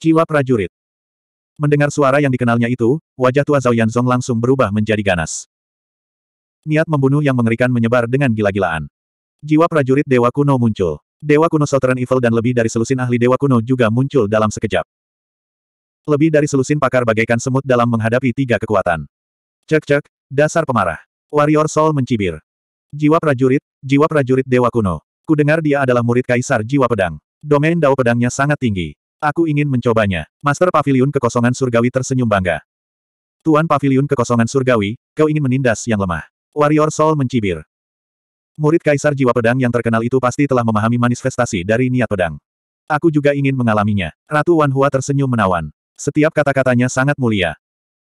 Jiwa prajurit. Mendengar suara yang dikenalnya itu, wajah tua Zhao Yanzong langsung berubah menjadi ganas. Niat membunuh yang mengerikan menyebar dengan gila-gilaan. Jiwa prajurit Dewa Kuno muncul. Dewa Kuno Southern Evil dan lebih dari selusin ahli Dewa Kuno juga muncul dalam sekejap. Lebih dari selusin pakar bagaikan semut dalam menghadapi tiga kekuatan. Cek-cek, dasar pemarah. Warrior Soul mencibir. Jiwa prajurit, jiwa prajurit Dewa Kuno. Kudengar dia adalah murid Kaisar Jiwa Pedang. Domain Dao Pedangnya sangat tinggi. Aku ingin mencobanya. Master Pavilion Kekosongan Surgawi tersenyum bangga. Tuan Pavilion Kekosongan Surgawi, kau ingin menindas yang lemah. Warrior Soul mencibir. Murid Kaisar Jiwa Pedang yang terkenal itu pasti telah memahami manifestasi dari niat pedang. Aku juga ingin mengalaminya. Ratu Wan Hua tersenyum menawan. Setiap kata-katanya sangat mulia.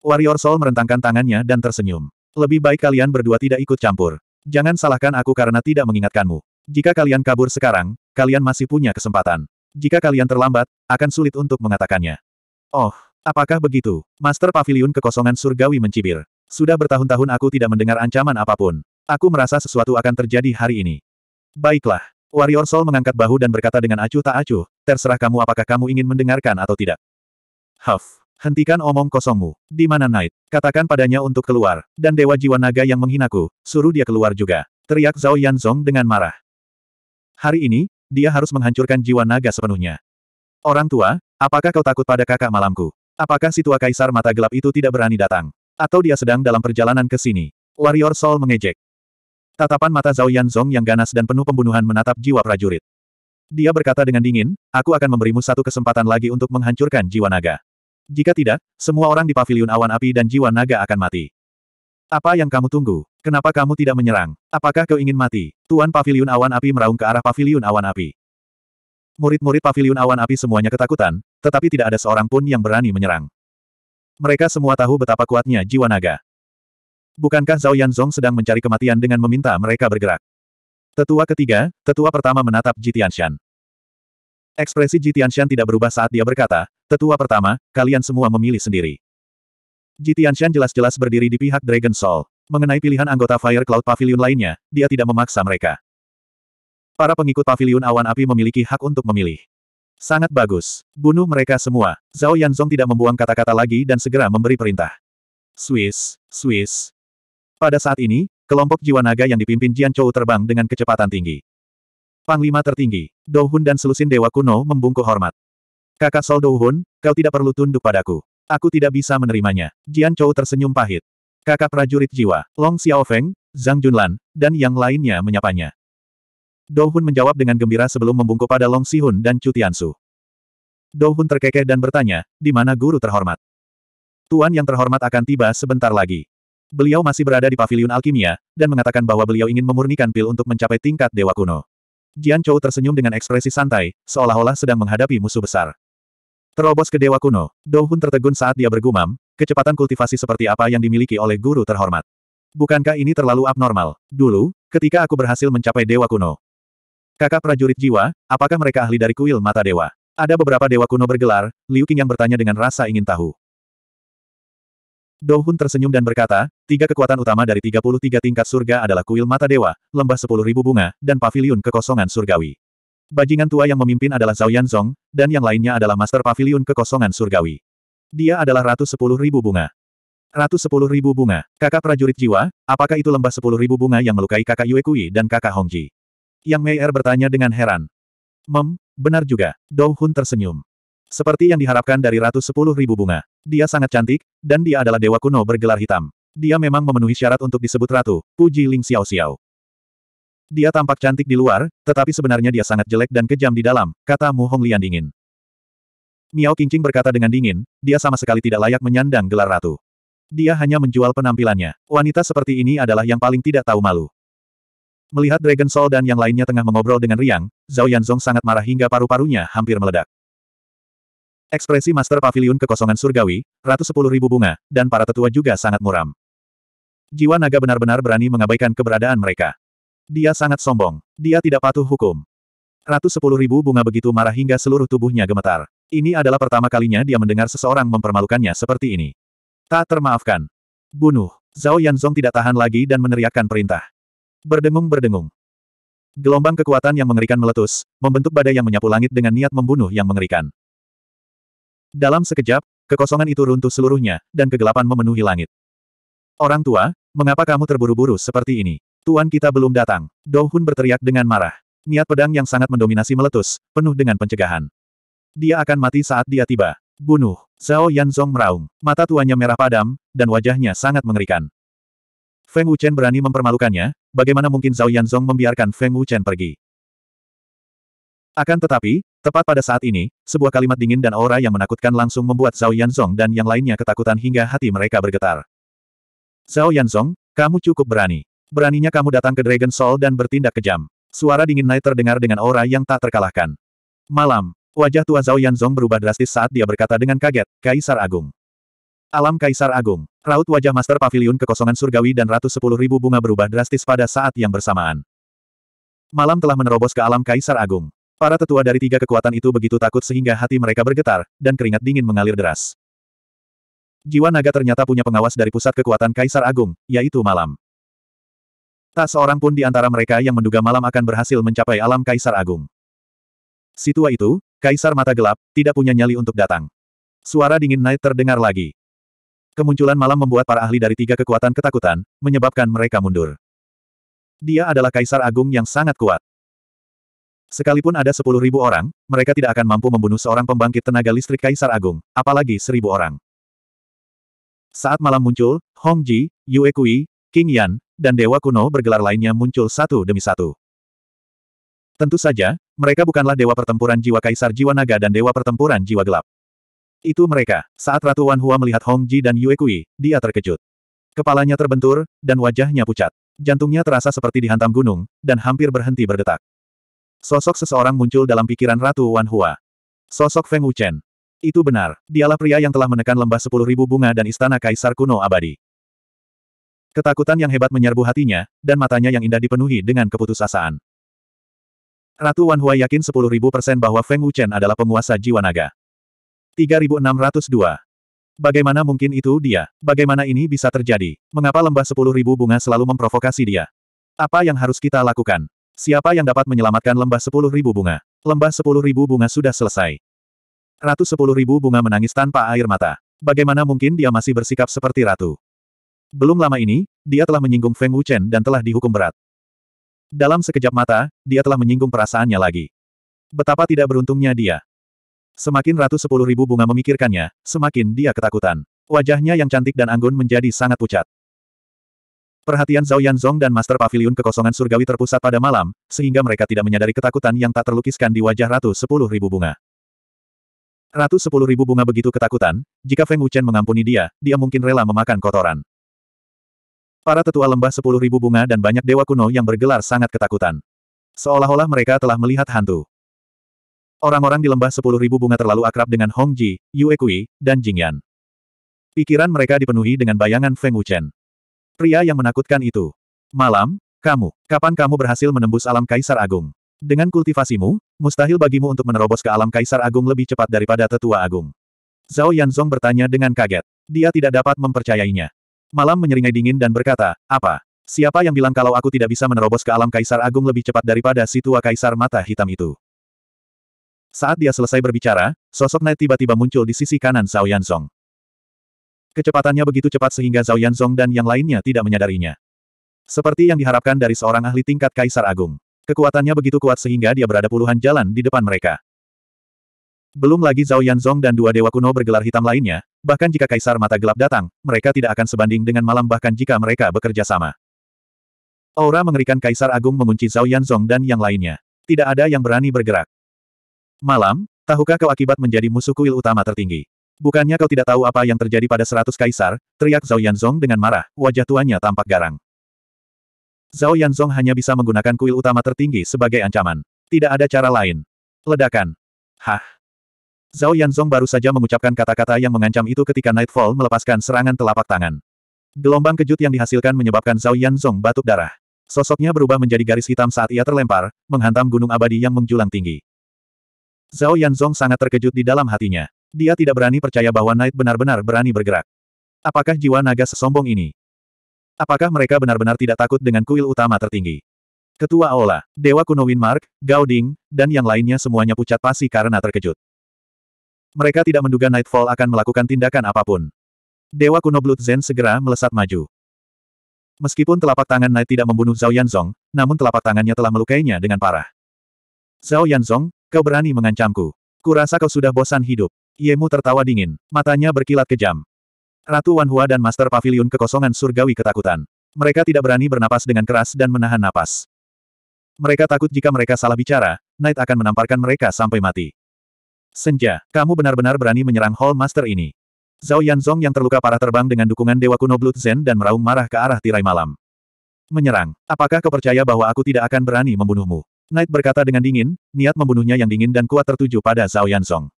Warrior Soul merentangkan tangannya dan tersenyum. Lebih baik kalian berdua tidak ikut campur. Jangan salahkan aku karena tidak mengingatkanmu. Jika kalian kabur sekarang, kalian masih punya kesempatan. Jika kalian terlambat, akan sulit untuk mengatakannya. Oh, apakah begitu? Master Pavilion Kekosongan Surgawi mencibir. Sudah bertahun-tahun aku tidak mendengar ancaman apapun. Aku merasa sesuatu akan terjadi hari ini. Baiklah. Warrior Soul mengangkat bahu dan berkata dengan acuh tak acuh, terserah kamu apakah kamu ingin mendengarkan atau tidak. Huff. Hentikan omong kosongmu. Di mana Knight? Katakan padanya untuk keluar. Dan Dewa Jiwa Naga yang menghinaku, suruh dia keluar juga. Teriak Zhao Yanzong dengan marah. Hari ini, dia harus menghancurkan jiwa naga sepenuhnya. Orang tua, apakah kau takut pada kakak malamku? Apakah si tua kaisar mata gelap itu tidak berani datang? Atau dia sedang dalam perjalanan ke sini? Warrior Soul mengejek. Tatapan mata Zhao Yanzong yang ganas dan penuh pembunuhan menatap jiwa prajurit. Dia berkata dengan dingin, aku akan memberimu satu kesempatan lagi untuk menghancurkan jiwa naga. Jika tidak, semua orang di paviliun awan api dan jiwa naga akan mati. Apa yang kamu tunggu? Kenapa kamu tidak menyerang? Apakah kau ingin mati? Tuan Paviliun Awan Api meraung ke arah Paviliun Awan Api. Murid-murid Paviliun Awan Api semuanya ketakutan, tetapi tidak ada seorang pun yang berani menyerang. Mereka semua tahu betapa kuatnya jiwa naga. Bukankah Zhao Yanzong sedang mencari kematian dengan meminta mereka bergerak? Tetua ketiga, tetua pertama menatap Ji Jitianshan. Ekspresi Ji Jitianshan tidak berubah saat dia berkata, Tetua pertama, kalian semua memilih sendiri. Jitian Shan jelas-jelas berdiri di pihak Dragon Soul. Mengenai pilihan anggota Fire Cloud Pavilion lainnya, dia tidak memaksa mereka. Para pengikut Pavilion Awan Api memiliki hak untuk memilih. Sangat bagus. Bunuh mereka semua. Zhao Yanzong tidak membuang kata-kata lagi dan segera memberi perintah. Swiss, Swiss. Pada saat ini, kelompok jiwa naga yang dipimpin Jian Chou terbang dengan kecepatan tinggi. Panglima tertinggi, Dohun dan selusin dewa kuno membungkuk hormat. Kakak Sol Dohun, kau tidak perlu tunduk padaku. Aku tidak bisa menerimanya. Jian Chou tersenyum pahit. Kakak prajurit jiwa, Long Xiaofeng, Zhang Junlan, dan yang lainnya menyapanya. Hun menjawab dengan gembira sebelum membungkuk pada Long Sihun dan Chu Tiansu. Hun terkekeh dan bertanya, di mana guru terhormat? Tuan yang terhormat akan tiba sebentar lagi. Beliau masih berada di pavilion alkimia, dan mengatakan bahwa beliau ingin memurnikan pil untuk mencapai tingkat dewa kuno. Jian Chou tersenyum dengan ekspresi santai, seolah-olah sedang menghadapi musuh besar. Terobos ke Dewa Kuno, Dohun tertegun saat dia bergumam, kecepatan kultivasi seperti apa yang dimiliki oleh guru terhormat. Bukankah ini terlalu abnormal? Dulu, ketika aku berhasil mencapai Dewa Kuno. Kakak prajurit jiwa, apakah mereka ahli dari kuil mata dewa? Ada beberapa dewa kuno bergelar, Liu Qing yang bertanya dengan rasa ingin tahu. Dohun tersenyum dan berkata, tiga kekuatan utama dari 33 tingkat surga adalah kuil mata dewa, lembah 10.000 bunga, dan pavilion kekosongan surgawi. Bajingan tua yang memimpin adalah Zhao Yanzong, dan yang lainnya adalah Master Pavilion Kekosongan Surgawi. Dia adalah Ratu Sepuluh Ribu Bunga. Ratu Sepuluh Ribu Bunga, kakak prajurit jiwa, apakah itu lembah Sepuluh Ribu Bunga yang melukai kakak Yue Kui dan kakak Hongji? Yang Mei Er bertanya dengan heran. Mem, benar juga, Dou Hun tersenyum. Seperti yang diharapkan dari Ratu Sepuluh Ribu Bunga. Dia sangat cantik, dan dia adalah dewa kuno bergelar hitam. Dia memang memenuhi syarat untuk disebut ratu, puji Ling Xiao Xiao. Dia tampak cantik di luar, tetapi sebenarnya dia sangat jelek dan kejam di dalam, kata Mu Honglian dingin. Miao Qingqing berkata dengan dingin, dia sama sekali tidak layak menyandang gelar ratu. Dia hanya menjual penampilannya. Wanita seperti ini adalah yang paling tidak tahu malu. Melihat Dragon Soul dan yang lainnya tengah mengobrol dengan riang, Zhao Yanzong sangat marah hingga paru-parunya hampir meledak. Ekspresi Master Pavilion Kekosongan Surgawi, Ratu Sepuluh ribu bunga, dan para tetua juga sangat muram. Jiwa naga benar-benar berani mengabaikan keberadaan mereka. Dia sangat sombong. Dia tidak patuh hukum. Ratus sepuluh ribu bunga begitu marah hingga seluruh tubuhnya gemetar. Ini adalah pertama kalinya dia mendengar seseorang mempermalukannya seperti ini. Tak termaafkan. Bunuh. Zhao Yanzong tidak tahan lagi dan meneriakkan perintah. Berdengung-berdengung. Gelombang kekuatan yang mengerikan meletus, membentuk badai yang menyapu langit dengan niat membunuh yang mengerikan. Dalam sekejap, kekosongan itu runtuh seluruhnya, dan kegelapan memenuhi langit. Orang tua, mengapa kamu terburu-buru seperti ini? Tuan kita belum datang. Dohun berteriak dengan marah. Niat pedang yang sangat mendominasi meletus, penuh dengan pencegahan. Dia akan mati saat dia tiba. Bunuh. Zhao Yanzong meraung. Mata tuannya merah padam, dan wajahnya sangat mengerikan. Feng Wuchen berani mempermalukannya, bagaimana mungkin Zhao Yanzong membiarkan Feng Wuchen pergi. Akan tetapi, tepat pada saat ini, sebuah kalimat dingin dan aura yang menakutkan langsung membuat Zhao Yanzong dan yang lainnya ketakutan hingga hati mereka bergetar. Zhao Yanzong, kamu cukup berani. Beraninya kamu datang ke Dragon Soul dan bertindak kejam. Suara dingin naik terdengar dengan aura yang tak terkalahkan. Malam, wajah tua Zhao Yanzong berubah drastis saat dia berkata dengan kaget, Kaisar Agung. Alam Kaisar Agung, raut wajah Master Pavilion kekosongan surgawi dan ratus sepuluh ribu bunga berubah drastis pada saat yang bersamaan. Malam telah menerobos ke alam Kaisar Agung. Para tetua dari tiga kekuatan itu begitu takut sehingga hati mereka bergetar, dan keringat dingin mengalir deras. Jiwa naga ternyata punya pengawas dari pusat kekuatan Kaisar Agung, yaitu malam. Tak seorang pun di antara mereka yang menduga malam akan berhasil mencapai alam Kaisar Agung. Si itu, Kaisar Mata Gelap, tidak punya nyali untuk datang. Suara dingin naik terdengar lagi. Kemunculan malam membuat para ahli dari tiga kekuatan ketakutan, menyebabkan mereka mundur. Dia adalah Kaisar Agung yang sangat kuat. Sekalipun ada sepuluh ribu orang, mereka tidak akan mampu membunuh seorang pembangkit tenaga listrik Kaisar Agung, apalagi seribu orang. Saat malam muncul, Hong Ji, Yue Kui, King Yan, dan dewa kuno bergelar lainnya muncul satu demi satu. Tentu saja, mereka bukanlah dewa pertempuran jiwa kaisar jiwa naga dan dewa pertempuran jiwa gelap. Itu mereka. Saat Ratu Wan Hua melihat Hong Ji dan Yue Kui, dia terkejut. Kepalanya terbentur, dan wajahnya pucat. Jantungnya terasa seperti dihantam gunung, dan hampir berhenti berdetak. Sosok seseorang muncul dalam pikiran Ratu Wan Hua. Sosok Feng Wuchen. Itu benar, dialah pria yang telah menekan lembah sepuluh ribu bunga dan istana kaisar kuno abadi. Ketakutan yang hebat menyerbu hatinya, dan matanya yang indah dipenuhi dengan keputusasaan. Ratu Wan Hua yakin 10.000 persen bahwa Feng Wuchen adalah penguasa jiwa naga. 3602. Bagaimana mungkin itu dia? Bagaimana ini bisa terjadi? Mengapa lembah 10.000 bunga selalu memprovokasi dia? Apa yang harus kita lakukan? Siapa yang dapat menyelamatkan lembah 10.000 bunga? Lembah 10.000 bunga sudah selesai. Ratu 10.000 bunga menangis tanpa air mata. Bagaimana mungkin dia masih bersikap seperti ratu? Belum lama ini, dia telah menyinggung Feng Wuchen dan telah dihukum berat. Dalam sekejap mata, dia telah menyinggung perasaannya lagi. Betapa tidak beruntungnya dia. Semakin ratu sepuluh ribu bunga memikirkannya, semakin dia ketakutan. Wajahnya yang cantik dan anggun menjadi sangat pucat. Perhatian Zhao Yanzong dan Master Pavilion kekosongan surgawi terpusat pada malam, sehingga mereka tidak menyadari ketakutan yang tak terlukiskan di wajah ratu sepuluh ribu bunga. Ratu sepuluh ribu bunga begitu ketakutan, jika Feng Wuchen mengampuni dia, dia mungkin rela memakan kotoran. Para tetua lembah sepuluh ribu bunga dan banyak dewa kuno yang bergelar sangat ketakutan. Seolah-olah mereka telah melihat hantu. Orang-orang di lembah sepuluh ribu bunga terlalu akrab dengan Hong Ji, Yue Kui, dan Jing Yan. Pikiran mereka dipenuhi dengan bayangan Feng Wuchen. Pria yang menakutkan itu. Malam, kamu, kapan kamu berhasil menembus alam Kaisar Agung? Dengan kultivasimu, mustahil bagimu untuk menerobos ke alam Kaisar Agung lebih cepat daripada tetua Agung. Zhao Yanzong bertanya dengan kaget. Dia tidak dapat mempercayainya. Malam menyeringai dingin dan berkata, apa? Siapa yang bilang kalau aku tidak bisa menerobos ke alam Kaisar Agung lebih cepat daripada si tua Kaisar Mata Hitam itu? Saat dia selesai berbicara, sosok Nai tiba-tiba muncul di sisi kanan Zhao Yanzong. Kecepatannya begitu cepat sehingga Zhao Yanzong dan yang lainnya tidak menyadarinya. Seperti yang diharapkan dari seorang ahli tingkat Kaisar Agung. Kekuatannya begitu kuat sehingga dia berada puluhan jalan di depan mereka. Belum lagi Zhao Yanzong dan dua dewa kuno bergelar hitam lainnya, bahkan jika Kaisar Mata Gelap datang, mereka tidak akan sebanding dengan malam bahkan jika mereka bekerja sama. Aura mengerikan Kaisar Agung mengunci Zhao Yanzong dan yang lainnya. Tidak ada yang berani bergerak. Malam, tahukah kau akibat menjadi musuh kuil utama tertinggi? Bukannya kau tidak tahu apa yang terjadi pada seratus kaisar, teriak Zhao Yanzong dengan marah, wajah tuanya tampak garang. Zhao Yanzong hanya bisa menggunakan kuil utama tertinggi sebagai ancaman. Tidak ada cara lain. Ledakan. Hah, Zhao Yanzong baru saja mengucapkan kata-kata yang mengancam itu ketika Nightfall melepaskan serangan telapak tangan. Gelombang kejut yang dihasilkan menyebabkan Zhao Yanzong batuk darah. Sosoknya berubah menjadi garis hitam saat ia terlempar, menghantam gunung abadi yang menjulang tinggi. Zhao Yanzong sangat terkejut di dalam hatinya. Dia tidak berani percaya bahwa Knight benar-benar berani bergerak. Apakah jiwa naga sesombong ini? Apakah mereka benar-benar tidak takut dengan kuil utama tertinggi? Ketua Aula, Dewa Kuno Winmark, Gauding, dan yang lainnya semuanya pucat pasi karena terkejut. Mereka tidak menduga Nightfall akan melakukan tindakan apapun. Dewa kuno Blood Zen segera melesat maju. Meskipun telapak tangan Knight tidak membunuh Zhao Yanzong, namun telapak tangannya telah melukainya dengan parah. Zhao Yanzong, kau berani mengancamku. Kurasa kau sudah bosan hidup. Yemu tertawa dingin, matanya berkilat kejam. Ratu Wan Hua dan Master Pavilion kekosongan surgawi ketakutan. Mereka tidak berani bernapas dengan keras dan menahan napas. Mereka takut jika mereka salah bicara, Knight akan menamparkan mereka sampai mati. Senja, kamu benar-benar berani menyerang Hall Master ini. Zhao Yanzong yang terluka parah terbang dengan dukungan Dewa Kuno Blood Zen dan meraung marah ke arah tirai malam. Menyerang, apakah kau bahwa aku tidak akan berani membunuhmu? Knight berkata dengan dingin, niat membunuhnya yang dingin dan kuat tertuju pada Zhao Yanzong.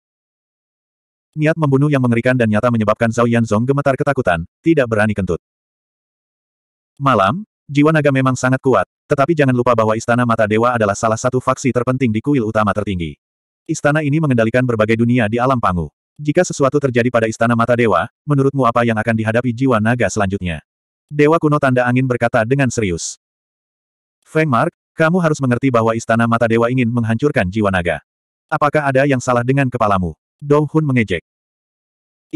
Niat membunuh yang mengerikan dan nyata menyebabkan Zhao Yanzong gemetar ketakutan, tidak berani kentut. Malam, jiwa naga memang sangat kuat, tetapi jangan lupa bahwa Istana Mata Dewa adalah salah satu faksi terpenting di kuil utama tertinggi. Istana ini mengendalikan berbagai dunia di alam panggung. Jika sesuatu terjadi pada Istana Mata Dewa, menurutmu apa yang akan dihadapi jiwa naga selanjutnya? Dewa kuno tanda angin berkata dengan serius. Feng Mark, kamu harus mengerti bahwa Istana Mata Dewa ingin menghancurkan jiwa naga. Apakah ada yang salah dengan kepalamu? Dou Hun mengejek.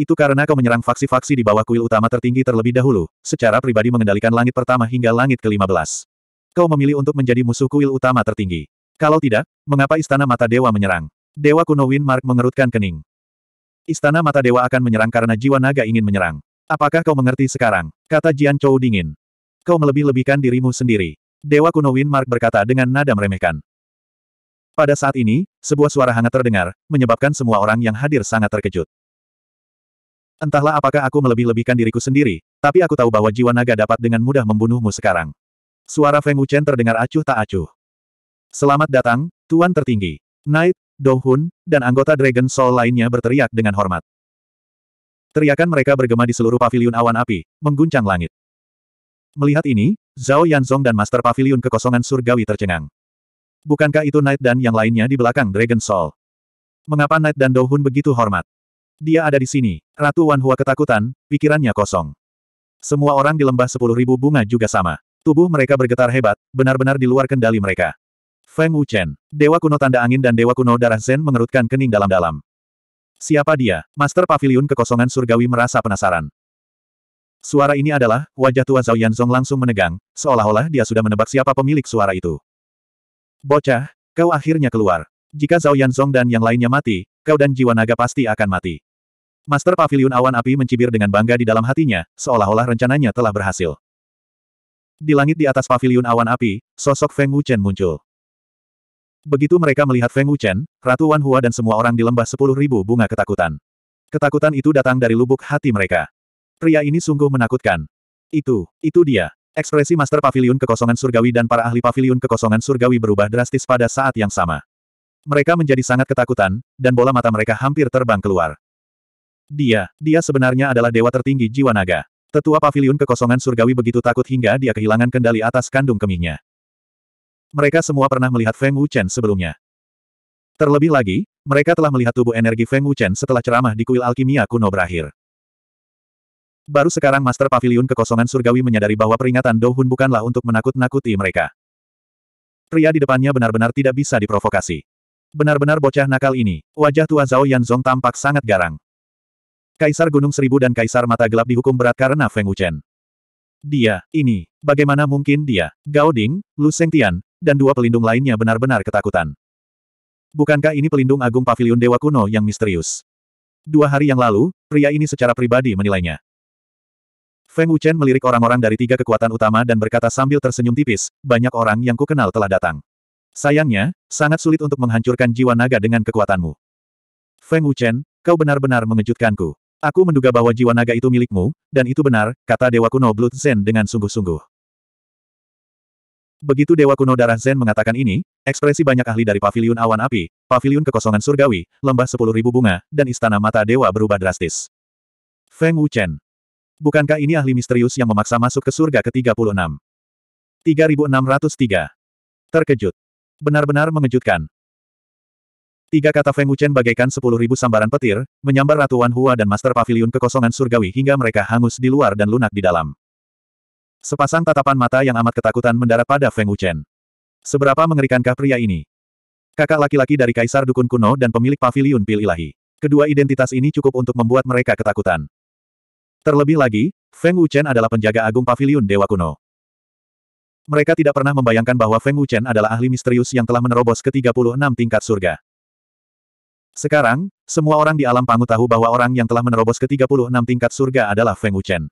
Itu karena kau menyerang faksi-faksi di bawah kuil utama tertinggi terlebih dahulu, secara pribadi mengendalikan langit pertama hingga langit ke-15. Kau memilih untuk menjadi musuh kuil utama tertinggi. Kalau tidak, mengapa Istana Mata Dewa menyerang? Dewa kuno Winmark mengerutkan kening. Istana Mata Dewa akan menyerang karena jiwa naga ingin menyerang. Apakah kau mengerti sekarang? Kata Jian Chou dingin. Kau melebih-lebihkan dirimu sendiri. Dewa kuno Winmark berkata dengan nada meremehkan. Pada saat ini, sebuah suara hangat terdengar, menyebabkan semua orang yang hadir sangat terkejut. Entahlah apakah aku melebih-lebihkan diriku sendiri, tapi aku tahu bahwa jiwa naga dapat dengan mudah membunuhmu sekarang. Suara Feng Wuchen terdengar acuh tak acuh. Selamat datang, Tuan Tertinggi. Knight, Dohun, dan anggota Dragon Soul lainnya berteriak dengan hormat. Teriakan mereka bergema di seluruh paviliun awan api, mengguncang langit. Melihat ini, Zhao Yanzong dan Master Paviliun kekosongan surgawi tercengang. Bukankah itu Knight dan yang lainnya di belakang Dragon Soul? Mengapa Knight dan Dohun begitu hormat? Dia ada di sini. Ratu Wanhua ketakutan, pikirannya kosong. Semua orang di lembah sepuluh ribu bunga juga sama. Tubuh mereka bergetar hebat, benar-benar di luar kendali mereka. Feng Wuchen. Dewa kuno tanda angin dan dewa kuno darah Zen mengerutkan kening dalam-dalam. Siapa dia? Master Pavilion Kekosongan Surgawi merasa penasaran. Suara ini adalah, wajah tua Zhao Yanzong langsung menegang, seolah-olah dia sudah menebak siapa pemilik suara itu. Bocah, kau akhirnya keluar. Jika Zhao Yanzong dan yang lainnya mati, kau dan jiwa naga pasti akan mati. Master Pavilion Awan Api mencibir dengan bangga di dalam hatinya, seolah-olah rencananya telah berhasil. Di langit di atas Pavilion awan api, sosok Feng Wuchen muncul. Begitu mereka melihat Feng Wuchen, Ratu Wan Hua dan semua orang di lembah sepuluh ribu bunga ketakutan. Ketakutan itu datang dari lubuk hati mereka. Pria ini sungguh menakutkan. Itu, itu dia. Ekspresi Master Pavilion Kekosongan Surgawi dan para ahli Pavilion Kekosongan Surgawi berubah drastis pada saat yang sama. Mereka menjadi sangat ketakutan, dan bola mata mereka hampir terbang keluar. Dia, dia sebenarnya adalah dewa tertinggi jiwa naga. Tetua Pavilion Kekosongan Surgawi begitu takut hingga dia kehilangan kendali atas kandung kemihnya. Mereka semua pernah melihat Feng Wuchen sebelumnya. Terlebih lagi, mereka telah melihat tubuh energi Feng Wuchen setelah ceramah di kuil alkimia kuno berakhir. Baru sekarang Master Pavilion Kekosongan Surgawi menyadari bahwa peringatan Dohun bukanlah untuk menakut-nakuti mereka. Pria di depannya benar-benar tidak bisa diprovokasi. Benar-benar bocah nakal ini, wajah tua Zhao Yanzong tampak sangat garang. Kaisar Gunung Seribu dan Kaisar Mata Gelap dihukum berat karena Feng Wuchen. Dia, ini, bagaimana mungkin dia? Gao Ding, Lu Sengtian, dan dua pelindung lainnya benar-benar ketakutan. Bukankah ini pelindung agung pavilion dewa kuno yang misterius? Dua hari yang lalu, pria ini secara pribadi menilainya. Feng Wuchen melirik orang-orang dari tiga kekuatan utama dan berkata sambil tersenyum tipis, banyak orang yang kukenal telah datang. Sayangnya, sangat sulit untuk menghancurkan jiwa naga dengan kekuatanmu. Feng Wuchen, kau benar-benar mengejutkanku. Aku menduga bahwa jiwa naga itu milikmu, dan itu benar, kata Dewa Kuno Blood Zen dengan sungguh-sungguh. Begitu Dewa Kuno Darah Zen mengatakan ini, ekspresi banyak ahli dari Paviliun Awan Api, Paviliun Kekosongan Surgawi, Lembah Sepuluh Ribu Bunga, dan Istana Mata Dewa berubah drastis. Feng Wuchen. Bukankah ini ahli misterius yang memaksa masuk ke surga ke-36? 3603. Terkejut. Benar-benar mengejutkan. Tiga kata Feng Wuchen bagaikan sepuluh ribu sambaran petir, menyambar Ratu Wan Hua dan Master Paviliun Kekosongan Surgawi hingga mereka hangus di luar dan lunak di dalam. Sepasang tatapan mata yang amat ketakutan mendarat pada Feng Wuchen. Seberapa mengerikankah pria ini? Kakak laki-laki dari Kaisar Dukun Kuno dan pemilik paviliun Pil Ilahi. Kedua identitas ini cukup untuk membuat mereka ketakutan. Terlebih lagi, Feng Wuchen adalah penjaga agung paviliun Dewa Kuno. Mereka tidak pernah membayangkan bahwa Feng Wuchen adalah ahli misterius yang telah menerobos ke 36 tingkat surga. Sekarang, semua orang di alam pangu tahu bahwa orang yang telah menerobos ke 36 tingkat surga adalah Feng Wuchen.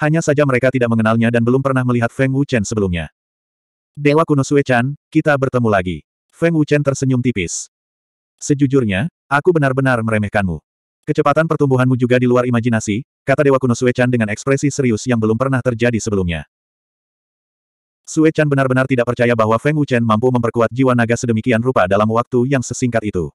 Hanya saja mereka tidak mengenalnya dan belum pernah melihat Feng Wuchen sebelumnya. Dewa kuno Sue-chan, kita bertemu lagi. Feng Wuchen tersenyum tipis. Sejujurnya, aku benar-benar meremehkanmu. Kecepatan pertumbuhanmu juga di luar imajinasi, kata Dewa kuno Sue-chan dengan ekspresi serius yang belum pernah terjadi sebelumnya. Sue-chan benar-benar tidak percaya bahwa Feng Wuchen mampu memperkuat jiwa naga sedemikian rupa dalam waktu yang sesingkat itu.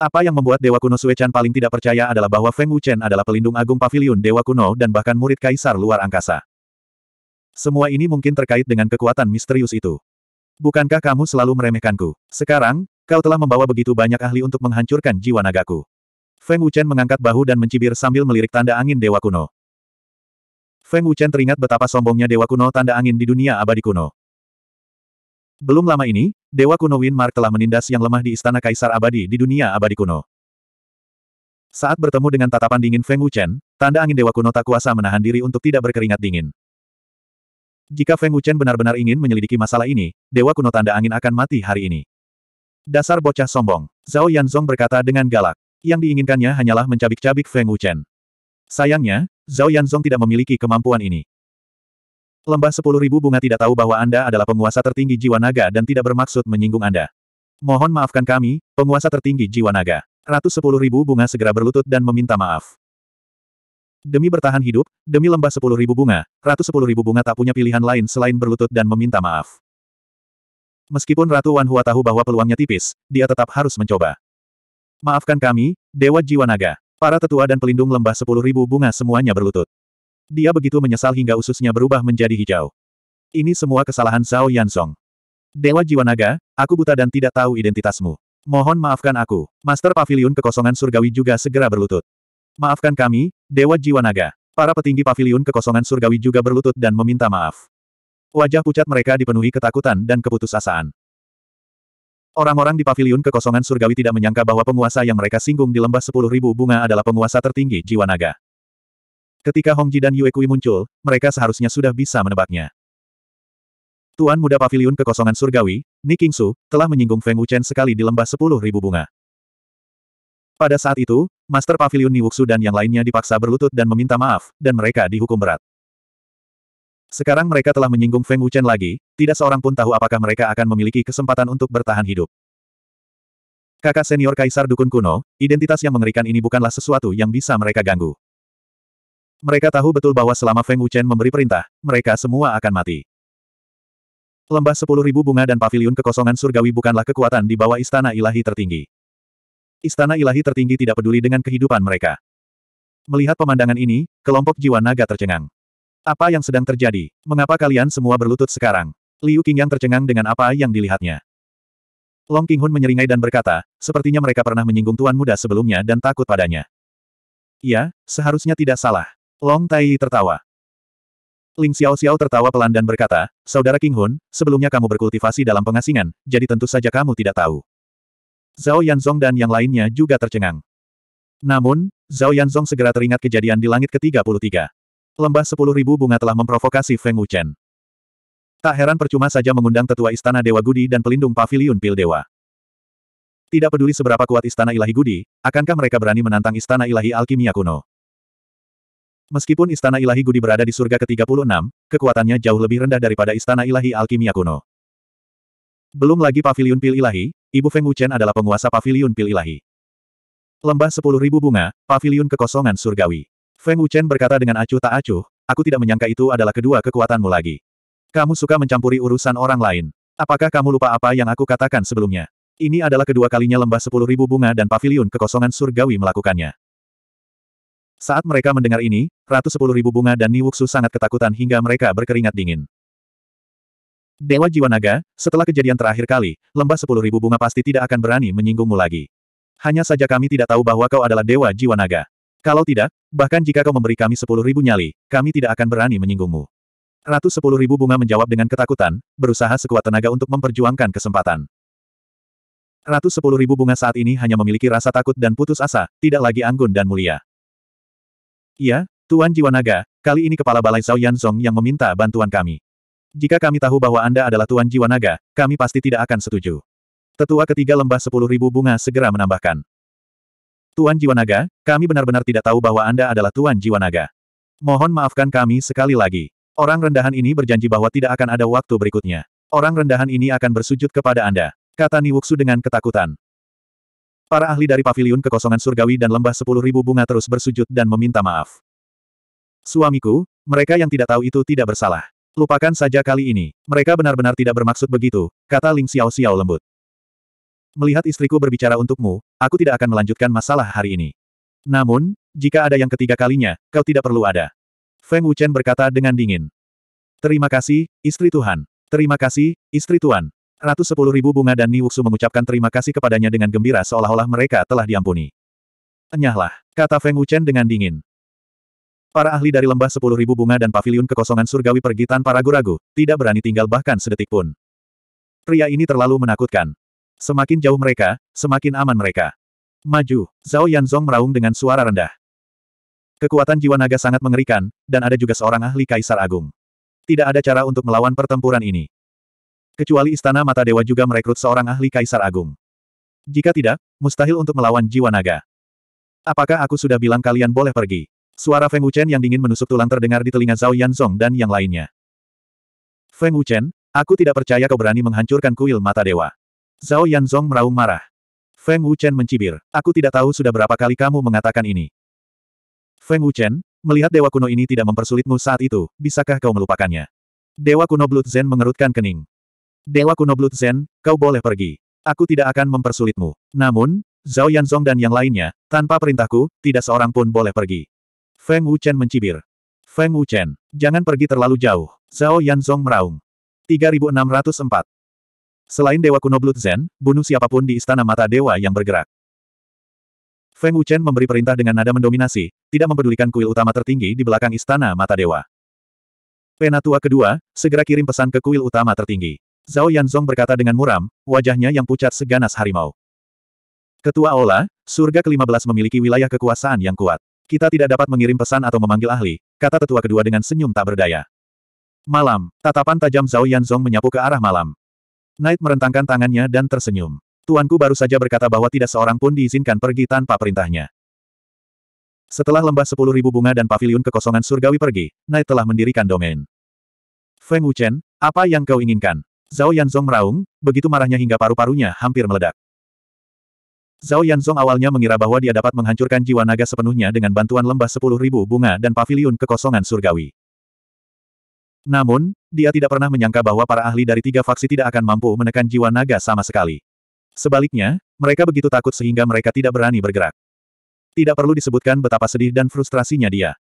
Apa yang membuat Dewa Kuno Suechan paling tidak percaya adalah bahwa Feng Wuchen adalah pelindung agung pavilion Dewa Kuno dan bahkan murid kaisar luar angkasa. Semua ini mungkin terkait dengan kekuatan misterius itu. Bukankah kamu selalu meremehkanku? Sekarang, kau telah membawa begitu banyak ahli untuk menghancurkan jiwa nagaku. Feng Wuchen mengangkat bahu dan mencibir sambil melirik tanda angin Dewa Kuno. Feng Wuchen teringat betapa sombongnya Dewa Kuno tanda angin di dunia abadi kuno. Belum lama ini, Dewa Kuno Winmark telah menindas yang lemah di Istana Kaisar Abadi di dunia abadi kuno. Saat bertemu dengan tatapan dingin Feng Wuchen, tanda angin Dewa Kuno tak kuasa menahan diri untuk tidak berkeringat dingin. Jika Feng Wuchen benar-benar ingin menyelidiki masalah ini, Dewa Kuno tanda angin akan mati hari ini. Dasar bocah sombong, Zhao Yanzong berkata dengan galak. Yang diinginkannya hanyalah mencabik-cabik Feng Wuchen. Sayangnya, Zhao Yanzong tidak memiliki kemampuan ini. Lembah sepuluh ribu bunga tidak tahu bahwa Anda adalah penguasa tertinggi jiwa naga dan tidak bermaksud menyinggung Anda. Mohon maafkan kami, penguasa tertinggi jiwa naga. Ratus sepuluh ribu bunga segera berlutut dan meminta maaf. Demi bertahan hidup, demi lembah sepuluh ribu bunga, ratus sepuluh ribu bunga tak punya pilihan lain selain berlutut dan meminta maaf. Meskipun Ratu Wan Hua tahu bahwa peluangnya tipis, dia tetap harus mencoba. Maafkan kami, Dewa Jiwa Naga. Para tetua dan pelindung lembah sepuluh ribu bunga semuanya berlutut. Dia begitu menyesal hingga ususnya berubah menjadi hijau. Ini semua kesalahan Zhao Yansong. Dewa Jiwa Naga, aku buta dan tidak tahu identitasmu. Mohon maafkan aku. Master Pavilion Kekosongan Surgawi juga segera berlutut. Maafkan kami, Dewa Jiwa Naga. Para petinggi Pavilion Kekosongan Surgawi juga berlutut dan meminta maaf. Wajah pucat mereka dipenuhi ketakutan dan keputusasaan. Orang-orang di Pavilion Kekosongan Surgawi tidak menyangka bahwa penguasa yang mereka singgung di lembah sepuluh ribu bunga adalah penguasa tertinggi Jiwa Naga. Ketika Hongji dan Yue Kui muncul, mereka seharusnya sudah bisa menebaknya. Tuan Muda Paviliun Kekosongan Surgawi, Ni Kingsu, telah menyinggung Feng Wuchen sekali di lembah sepuluh ribu bunga. Pada saat itu, Master Paviliun Wuxu dan yang lainnya dipaksa berlutut dan meminta maaf, dan mereka dihukum berat. Sekarang mereka telah menyinggung Feng Wuchen lagi, tidak seorang pun tahu apakah mereka akan memiliki kesempatan untuk bertahan hidup. Kakak senior Kaisar Dukun Kuno, identitas yang mengerikan ini bukanlah sesuatu yang bisa mereka ganggu. Mereka tahu betul bahwa selama Feng Wuchen memberi perintah, mereka semua akan mati. Lembah sepuluh ribu bunga dan paviliun kekosongan surgawi bukanlah kekuatan di bawah istana ilahi tertinggi. Istana ilahi tertinggi tidak peduli dengan kehidupan mereka. Melihat pemandangan ini, kelompok jiwa naga tercengang. Apa yang sedang terjadi? Mengapa kalian semua berlutut sekarang? Liu yang tercengang dengan apa yang dilihatnya. Long King Hun menyeringai dan berkata, sepertinya mereka pernah menyinggung tuan muda sebelumnya dan takut padanya. Ya, seharusnya tidak salah. Long Tai tertawa. Ling Xiao Xiao tertawa pelan dan berkata, Saudara King Hun, sebelumnya kamu berkultivasi dalam pengasingan, jadi tentu saja kamu tidak tahu. Zhao Yanzong dan yang lainnya juga tercengang. Namun, Zhao Yanzong segera teringat kejadian di langit ke-33. Lembah 10.000 bunga telah memprovokasi Feng Wuchen. Tak heran percuma saja mengundang tetua Istana Dewa Gudi dan pelindung paviliun Pil Dewa. Tidak peduli seberapa kuat Istana Ilahi Gudi, akankah mereka berani menantang Istana Ilahi Alkimia kuno? Meskipun Istana Ilahi Gudi berada di surga ke-36, kekuatannya jauh lebih rendah daripada Istana Ilahi Alkimia kuno. Belum lagi Paviliun Pil Ilahi, Ibu Feng Wuchen adalah penguasa Paviliun Pil Ilahi. Lembah 10.000 bunga, Paviliun Kekosongan Surgawi. Feng Wuchen berkata dengan acuh tak acuh, aku tidak menyangka itu adalah kedua kekuatanmu lagi. Kamu suka mencampuri urusan orang lain. Apakah kamu lupa apa yang aku katakan sebelumnya? Ini adalah kedua kalinya lembah 10.000 bunga dan Paviliun kekosongan surgawi melakukannya. Saat mereka mendengar ini, ratus sepuluh ribu bunga dan Niwuksu sangat ketakutan hingga mereka berkeringat dingin. Dewa Jiwa Naga, setelah kejadian terakhir kali, lembah sepuluh ribu bunga pasti tidak akan berani menyinggungmu lagi. Hanya saja kami tidak tahu bahwa kau adalah Dewa Jiwa Naga. Kalau tidak, bahkan jika kau memberi kami sepuluh ribu nyali, kami tidak akan berani menyinggungmu. Ratus sepuluh ribu bunga menjawab dengan ketakutan, berusaha sekuat tenaga untuk memperjuangkan kesempatan. Ratus sepuluh ribu bunga saat ini hanya memiliki rasa takut dan putus asa, tidak lagi anggun dan mulia. Iya, Tuan Jiwanaga, kali ini Kepala Balai Zhao Yanzong yang meminta bantuan kami. Jika kami tahu bahwa Anda adalah Tuan Jiwanaga, kami pasti tidak akan setuju. Tetua ketiga lembah sepuluh ribu bunga segera menambahkan. Tuan Jiwanaga, kami benar-benar tidak tahu bahwa Anda adalah Tuan Jiwanaga. Mohon maafkan kami sekali lagi. Orang rendahan ini berjanji bahwa tidak akan ada waktu berikutnya. Orang rendahan ini akan bersujud kepada Anda. Kata Niwuksu dengan ketakutan. Para ahli dari paviliun kekosongan surgawi dan lembah sepuluh ribu bunga terus bersujud dan meminta maaf. Suamiku, mereka yang tidak tahu itu tidak bersalah. Lupakan saja kali ini, mereka benar-benar tidak bermaksud begitu, kata Ling Xiao Xiao lembut. Melihat istriku berbicara untukmu, aku tidak akan melanjutkan masalah hari ini. Namun, jika ada yang ketiga kalinya, kau tidak perlu ada. Feng Wuchen berkata dengan dingin. Terima kasih, istri Tuhan. Terima kasih, istri Tuhan. Ratus sepuluh ribu bunga dan Niwuksu mengucapkan terima kasih kepadanya dengan gembira seolah-olah mereka telah diampuni. Enyahlah, kata Feng Wuchen dengan dingin. Para ahli dari lembah sepuluh ribu bunga dan pavilion kekosongan surgawi pergi tanpa ragu-ragu, tidak berani tinggal bahkan sedetik pun. Pria ini terlalu menakutkan. Semakin jauh mereka, semakin aman mereka. Maju, Zhao Yanzong meraung dengan suara rendah. Kekuatan jiwa naga sangat mengerikan, dan ada juga seorang ahli kaisar agung. Tidak ada cara untuk melawan pertempuran ini. Kecuali Istana Mata Dewa juga merekrut seorang ahli Kaisar Agung. Jika tidak, mustahil untuk melawan jiwa naga. Apakah aku sudah bilang kalian boleh pergi? Suara Feng Wuchen yang dingin menusuk tulang terdengar di telinga Zhao Yanzong dan yang lainnya. Feng Wuchen, aku tidak percaya kau berani menghancurkan kuil Mata Dewa. Zhao Yanzong meraung marah. Feng Wuchen mencibir, aku tidak tahu sudah berapa kali kamu mengatakan ini. Feng Wuchen, Melihat dewa kuno ini tidak mempersulitmu saat itu, bisakah kau melupakannya? Dewa kuno Blood Zen mengerutkan kening. Dewa kuno Blood Zen, kau boleh pergi. Aku tidak akan mempersulitmu. Namun, Zhao Yanzong dan yang lainnya, tanpa perintahku, tidak seorang pun boleh pergi. Feng Wuchen mencibir. Feng Wuchen, jangan pergi terlalu jauh. Zhao Yanzong meraung. 3604. Selain Dewa Kuno Blood Zen, bunuh siapapun di Istana Mata Dewa yang bergerak. Feng Wuchen memberi perintah dengan nada mendominasi, tidak mempedulikan kuil utama tertinggi di belakang Istana Mata Dewa. Penatua kedua, segera kirim pesan ke kuil utama tertinggi. Zhao Yanzong berkata dengan muram, wajahnya yang pucat seganas harimau. Ketua Aula, surga ke-15 memiliki wilayah kekuasaan yang kuat. Kita tidak dapat mengirim pesan atau memanggil ahli, kata tetua kedua dengan senyum tak berdaya. Malam, tatapan tajam Zhao Yanzong menyapu ke arah malam. Knight merentangkan tangannya dan tersenyum. Tuanku baru saja berkata bahwa tidak seorang pun diizinkan pergi tanpa perintahnya. Setelah lembah sepuluh ribu bunga dan pavilion kekosongan surgawi pergi, Knight telah mendirikan domain. Feng Wuchen, apa yang kau inginkan? Zhao Yanzong meraung, begitu marahnya hingga paru-parunya hampir meledak. Zhao Yanzong awalnya mengira bahwa dia dapat menghancurkan jiwa naga sepenuhnya dengan bantuan lembah sepuluh ribu bunga dan paviliun kekosongan surgawi. Namun, dia tidak pernah menyangka bahwa para ahli dari tiga faksi tidak akan mampu menekan jiwa naga sama sekali. Sebaliknya, mereka begitu takut sehingga mereka tidak berani bergerak. Tidak perlu disebutkan betapa sedih dan frustrasinya dia.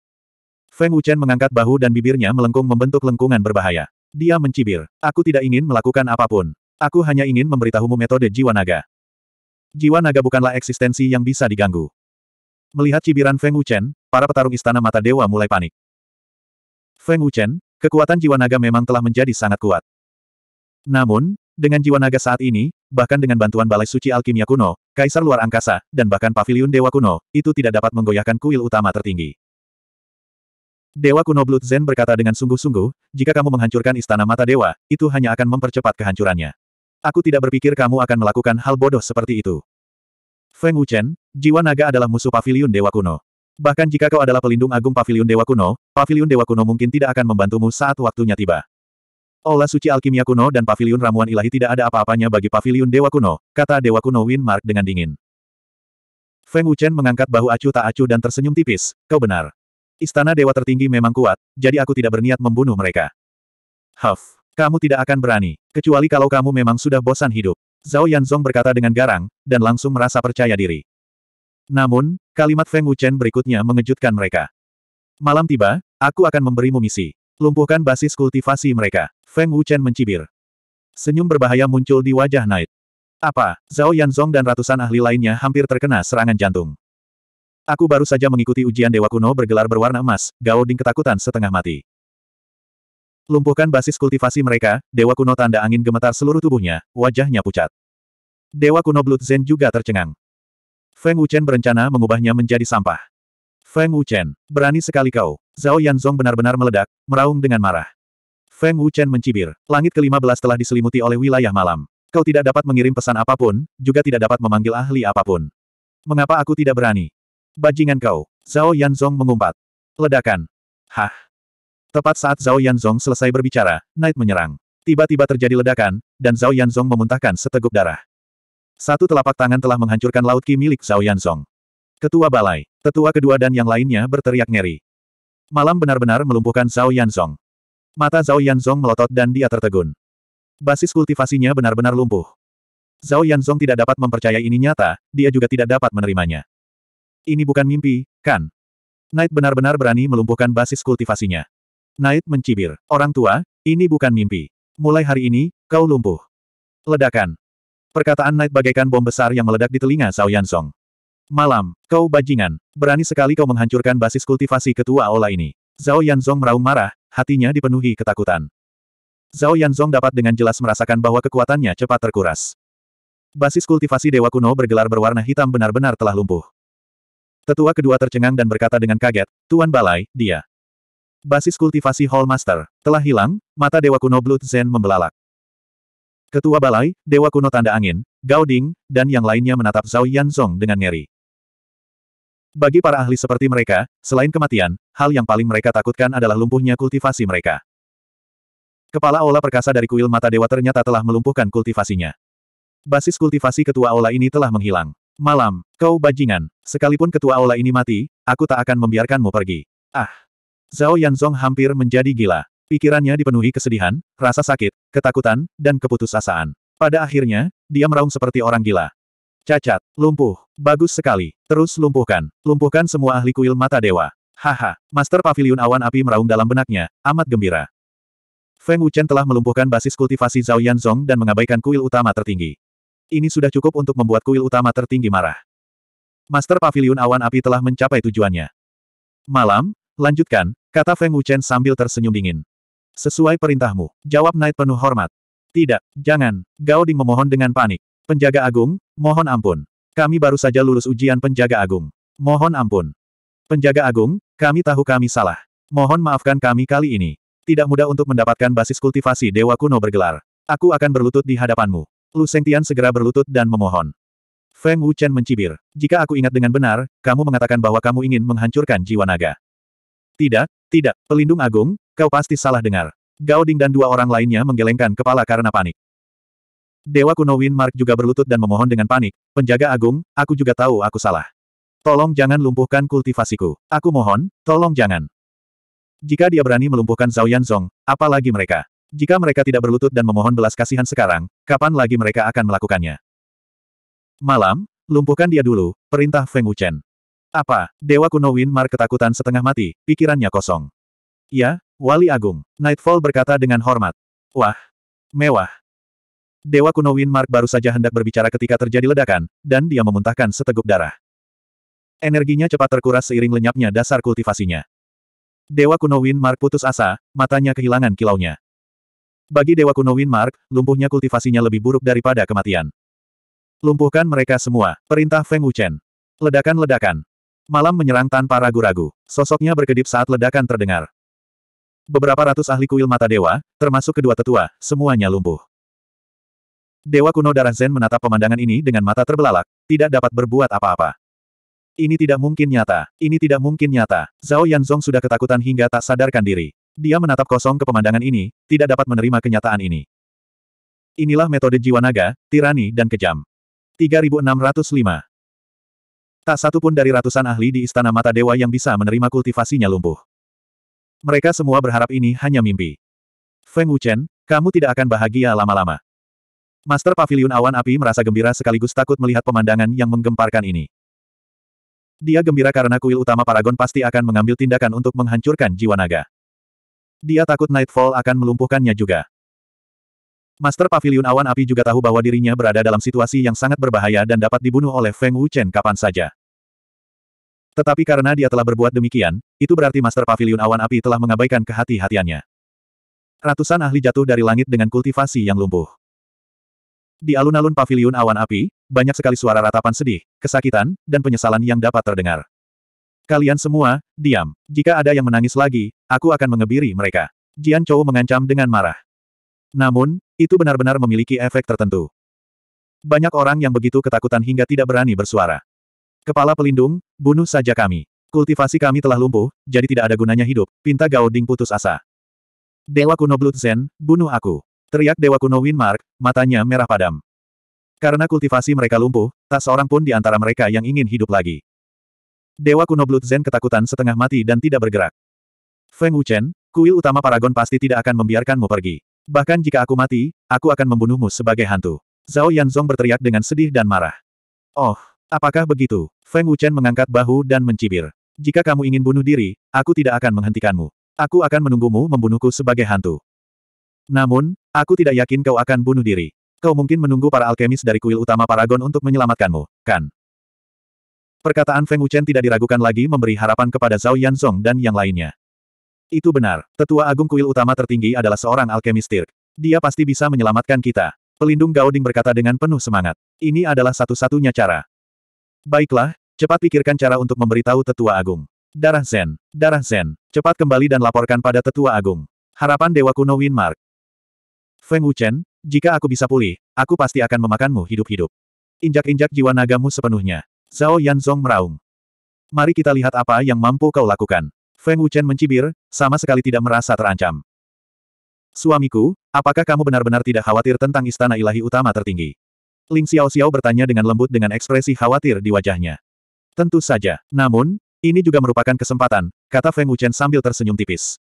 Feng Wuchen mengangkat bahu dan bibirnya melengkung membentuk lengkungan berbahaya. Dia mencibir. Aku tidak ingin melakukan apapun. Aku hanya ingin memberitahumu metode jiwa naga. Jiwa naga bukanlah eksistensi yang bisa diganggu. Melihat cibiran Feng Wuchen, para petarung istana mata dewa mulai panik. Feng Wuchen, kekuatan jiwa naga memang telah menjadi sangat kuat. Namun, dengan jiwa naga saat ini, bahkan dengan bantuan Balai Suci Alkimia Kuno, Kaisar Luar Angkasa, dan bahkan Paviliun Dewa Kuno, itu tidak dapat menggoyahkan kuil utama tertinggi. Dewa kuno Blood Zen berkata dengan sungguh-sungguh, jika kamu menghancurkan istana mata dewa, itu hanya akan mempercepat kehancurannya. Aku tidak berpikir kamu akan melakukan hal bodoh seperti itu. Feng Wuchen, jiwa naga adalah musuh pavilion dewa kuno. Bahkan jika kau adalah pelindung agung pavilion dewa kuno, pavilion dewa kuno mungkin tidak akan membantumu saat waktunya tiba. Olah suci alkimia kuno dan pavilion ramuan ilahi tidak ada apa-apanya bagi pavilion dewa kuno, kata dewa kuno Win Mark dengan dingin. Feng Wuchen mengangkat bahu acuh tak acuh dan tersenyum tipis, kau benar. Istana Dewa Tertinggi memang kuat, jadi aku tidak berniat membunuh mereka. Huff, kamu tidak akan berani, kecuali kalau kamu memang sudah bosan hidup. Zhao Yanzong berkata dengan garang, dan langsung merasa percaya diri. Namun, kalimat Feng Wuchen berikutnya mengejutkan mereka. Malam tiba, aku akan memberimu misi. Lumpuhkan basis kultivasi mereka. Feng Wuchen mencibir. Senyum berbahaya muncul di wajah Knight. Apa? Zhao Yanzong dan ratusan ahli lainnya hampir terkena serangan jantung. Aku baru saja mengikuti ujian dewa kuno bergelar berwarna emas, Gao Ding ketakutan setengah mati. Lumpuhkan basis kultivasi mereka, dewa kuno tanda angin gemetar seluruh tubuhnya, wajahnya pucat. Dewa kuno Blood Zen juga tercengang. Feng Wuchen berencana mengubahnya menjadi sampah. Feng Wuchen, berani sekali kau. Zhao Yanzong benar-benar meledak, meraung dengan marah. Feng Wuchen mencibir. Langit ke-15 telah diselimuti oleh wilayah malam. Kau tidak dapat mengirim pesan apapun, juga tidak dapat memanggil ahli apapun. Mengapa aku tidak berani? Bajingan kau. Zhao Yanzong mengumpat. Ledakan. Hah. Tepat saat Zhao Yanzong selesai berbicara, Knight menyerang. Tiba-tiba terjadi ledakan, dan Zhao Yanzong memuntahkan seteguk darah. Satu telapak tangan telah menghancurkan laut ki milik Zhao Yanzong. Ketua balai, tetua kedua dan yang lainnya berteriak ngeri. Malam benar-benar melumpuhkan Zhao Yanzong. Mata Zhao Yanzong melotot dan dia tertegun. Basis kultivasinya benar-benar lumpuh. Zhao Yanzong tidak dapat mempercayai ini nyata, dia juga tidak dapat menerimanya. Ini bukan mimpi, kan? Knight benar-benar berani melumpuhkan basis kultivasinya. Knight mencibir. Orang tua, ini bukan mimpi. Mulai hari ini, kau lumpuh. Ledakan. Perkataan Knight bagaikan bom besar yang meledak di telinga Zhao Yansong. Malam, kau bajingan. Berani sekali kau menghancurkan basis kultivasi ketua Aula ini. Zhao Yanzong meraung marah, hatinya dipenuhi ketakutan. Zhao Yanzong dapat dengan jelas merasakan bahwa kekuatannya cepat terkuras. Basis kultivasi Dewa Kuno bergelar berwarna hitam benar-benar telah lumpuh. Tetua kedua tercengang dan berkata dengan kaget, Tuan Balai, dia. Basis kultivasi Hall Master, telah hilang, mata Dewa Kuno Blood Zen membelalak. Ketua Balai, Dewa Kuno Tanda Angin, Gao Ding, dan yang lainnya menatap Zhao Yanzong dengan ngeri. Bagi para ahli seperti mereka, selain kematian, hal yang paling mereka takutkan adalah lumpuhnya kultivasi mereka. Kepala Ola perkasa dari kuil mata dewa ternyata telah melumpuhkan kultivasinya. Basis kultivasi ketua Ola ini telah menghilang. Malam, kau bajingan. Sekalipun ketua aula ini mati, aku tak akan membiarkanmu pergi. Ah! Zhao Yanzong hampir menjadi gila. Pikirannya dipenuhi kesedihan, rasa sakit, ketakutan, dan keputusasaan. Pada akhirnya, dia meraung seperti orang gila. Cacat, lumpuh, bagus sekali. Terus lumpuhkan, lumpuhkan semua ahli kuil mata dewa. Haha, Master Pavilion Awan Api meraung dalam benaknya, amat gembira. Feng Wuchen telah melumpuhkan basis kultivasi Zhao Yanzong dan mengabaikan kuil utama tertinggi. Ini sudah cukup untuk membuat kuil utama tertinggi marah. Master Pavilion Awan Api telah mencapai tujuannya. Malam, lanjutkan, kata Feng Wuchen sambil tersenyum dingin. Sesuai perintahmu, jawab Knight penuh hormat. Tidak, jangan, Gao Ding memohon dengan panik. Penjaga Agung, mohon ampun. Kami baru saja lulus ujian penjaga agung. Mohon ampun. Penjaga agung, kami tahu kami salah. Mohon maafkan kami kali ini. Tidak mudah untuk mendapatkan basis kultivasi dewa kuno bergelar. Aku akan berlutut di hadapanmu. Lu Sengtian segera berlutut dan memohon. Feng Wuchen mencibir. Jika aku ingat dengan benar, kamu mengatakan bahwa kamu ingin menghancurkan jiwa naga. Tidak, tidak, pelindung agung, kau pasti salah dengar. Gao Ding dan dua orang lainnya menggelengkan kepala karena panik. Dewa kuno Win Mark juga berlutut dan memohon dengan panik, penjaga agung, aku juga tahu aku salah. Tolong jangan lumpuhkan kultivasiku. Aku mohon, tolong jangan. Jika dia berani melumpuhkan Zhao Yanzong, apalagi mereka. Jika mereka tidak berlutut dan memohon belas kasihan sekarang, kapan lagi mereka akan melakukannya? Malam, lumpuhkan dia dulu, perintah Feng Wuchen. Apa, Dewa kuno Winmar ketakutan setengah mati, pikirannya kosong. Ya, Wali Agung, Nightfall berkata dengan hormat. Wah, mewah. Dewa kuno Winmar baru saja hendak berbicara ketika terjadi ledakan, dan dia memuntahkan seteguk darah. Energinya cepat terkuras seiring lenyapnya dasar kultivasinya. Dewa kuno Winmar putus asa, matanya kehilangan kilaunya. Bagi Dewa Kuno Winmark, lumpuhnya kultivasinya lebih buruk daripada kematian. Lumpuhkan mereka semua, perintah Feng Wuchen. Ledakan-ledakan. Malam menyerang tanpa ragu-ragu. Sosoknya berkedip saat ledakan terdengar. Beberapa ratus ahli kuil mata dewa, termasuk kedua tetua, semuanya lumpuh. Dewa kuno darah Zen menatap pemandangan ini dengan mata terbelalak, tidak dapat berbuat apa-apa. Ini tidak mungkin nyata, ini tidak mungkin nyata. Zhao Yanzong sudah ketakutan hingga tak sadarkan diri. Dia menatap kosong ke pemandangan ini, tidak dapat menerima kenyataan ini. Inilah metode jiwa naga, tirani dan kejam. 3605 Tak satu pun dari ratusan ahli di Istana Mata Dewa yang bisa menerima kultivasinya lumpuh. Mereka semua berharap ini hanya mimpi. Feng Wuchen, kamu tidak akan bahagia lama-lama. Master Pavilion Awan Api merasa gembira sekaligus takut melihat pemandangan yang menggemparkan ini. Dia gembira karena kuil utama Paragon pasti akan mengambil tindakan untuk menghancurkan jiwa naga. Dia takut Nightfall akan melumpuhkannya juga. Master Pavilion Awan Api juga tahu bahwa dirinya berada dalam situasi yang sangat berbahaya dan dapat dibunuh oleh Feng Wuchen kapan saja. Tetapi karena dia telah berbuat demikian, itu berarti Master Pavilion Awan Api telah mengabaikan kehati-hatiannya. Ratusan ahli jatuh dari langit dengan kultivasi yang lumpuh. Di alun-alun Pavilion Awan Api, banyak sekali suara ratapan sedih, kesakitan, dan penyesalan yang dapat terdengar. Kalian semua, diam. Jika ada yang menangis lagi, aku akan mengebiri mereka. Jian Chou mengancam dengan marah. Namun, itu benar-benar memiliki efek tertentu. Banyak orang yang begitu ketakutan hingga tidak berani bersuara. Kepala pelindung, bunuh saja kami. Kultivasi kami telah lumpuh, jadi tidak ada gunanya hidup, pinta Gao Ding putus asa. Dewa kuno Blood Zen, bunuh aku. Teriak Dewa kuno Winmark, matanya merah padam. Karena kultivasi mereka lumpuh, tak seorang pun di antara mereka yang ingin hidup lagi. Dewa kuno Blood Zen ketakutan setengah mati dan tidak bergerak. Feng Wuchen, kuil utama Paragon pasti tidak akan membiarkanmu pergi. Bahkan jika aku mati, aku akan membunuhmu sebagai hantu. Zhao Yanzong berteriak dengan sedih dan marah. Oh, apakah begitu? Feng Wuchen mengangkat bahu dan mencibir. Jika kamu ingin bunuh diri, aku tidak akan menghentikanmu. Aku akan menunggumu membunuhku sebagai hantu. Namun, aku tidak yakin kau akan bunuh diri. Kau mungkin menunggu para alkemis dari kuil utama Paragon untuk menyelamatkanmu, kan? Perkataan Feng Wuchen tidak diragukan lagi memberi harapan kepada Zhao Yanzong dan yang lainnya. Itu benar, tetua agung kuil utama tertinggi adalah seorang alkemistir. Dia pasti bisa menyelamatkan kita. Pelindung Gaoding berkata dengan penuh semangat. Ini adalah satu-satunya cara. Baiklah, cepat pikirkan cara untuk memberitahu tetua agung. Darah Zen, darah Zen, cepat kembali dan laporkan pada tetua agung. Harapan Dewa Kuno Winmark. Feng Wuchen, jika aku bisa pulih, aku pasti akan memakanmu hidup-hidup. Injak-injak jiwa nagamu sepenuhnya. Zhao Yanzong meraung. Mari kita lihat apa yang mampu kau lakukan. Feng Wuchen mencibir, sama sekali tidak merasa terancam. Suamiku, apakah kamu benar-benar tidak khawatir tentang istana ilahi utama tertinggi? Ling Xiao Xiao bertanya dengan lembut dengan ekspresi khawatir di wajahnya. Tentu saja. Namun, ini juga merupakan kesempatan, kata Feng Wuchen sambil tersenyum tipis.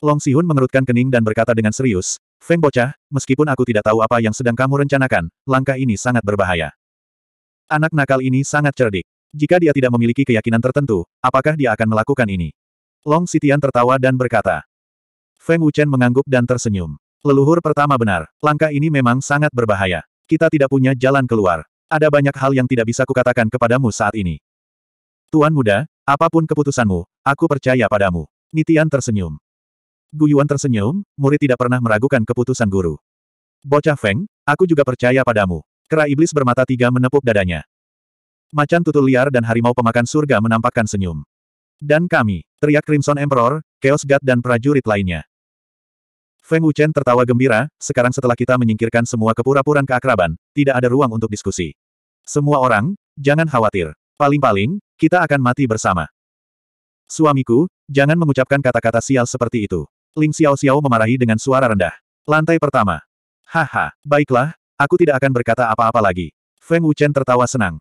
Long Sihun mengerutkan kening dan berkata dengan serius, Feng Bocah, meskipun aku tidak tahu apa yang sedang kamu rencanakan, langkah ini sangat berbahaya. Anak nakal ini sangat cerdik. Jika dia tidak memiliki keyakinan tertentu, apakah dia akan melakukan ini? Long Sitian tertawa dan berkata. Feng Wuchen mengangguk dan tersenyum. Leluhur pertama benar, langkah ini memang sangat berbahaya. Kita tidak punya jalan keluar. Ada banyak hal yang tidak bisa kukatakan kepadamu saat ini. Tuan muda, apapun keputusanmu, aku percaya padamu. Nitian tersenyum. Guyuan tersenyum, murid tidak pernah meragukan keputusan guru. Bocah Feng, aku juga percaya padamu. Kera iblis bermata tiga menepuk dadanya. Macan tutul liar dan harimau pemakan surga menampakkan senyum. Dan kami, teriak Crimson Emperor, Chaos God dan prajurit lainnya. Feng Wuchen tertawa gembira, sekarang setelah kita menyingkirkan semua kepura-puran keakraban, tidak ada ruang untuk diskusi. Semua orang, jangan khawatir. Paling-paling, kita akan mati bersama. Suamiku, jangan mengucapkan kata-kata sial seperti itu. Ling Xiao Xiao memarahi dengan suara rendah. Lantai pertama. Haha, baiklah, Aku tidak akan berkata apa-apa lagi. Feng Wuchen tertawa senang.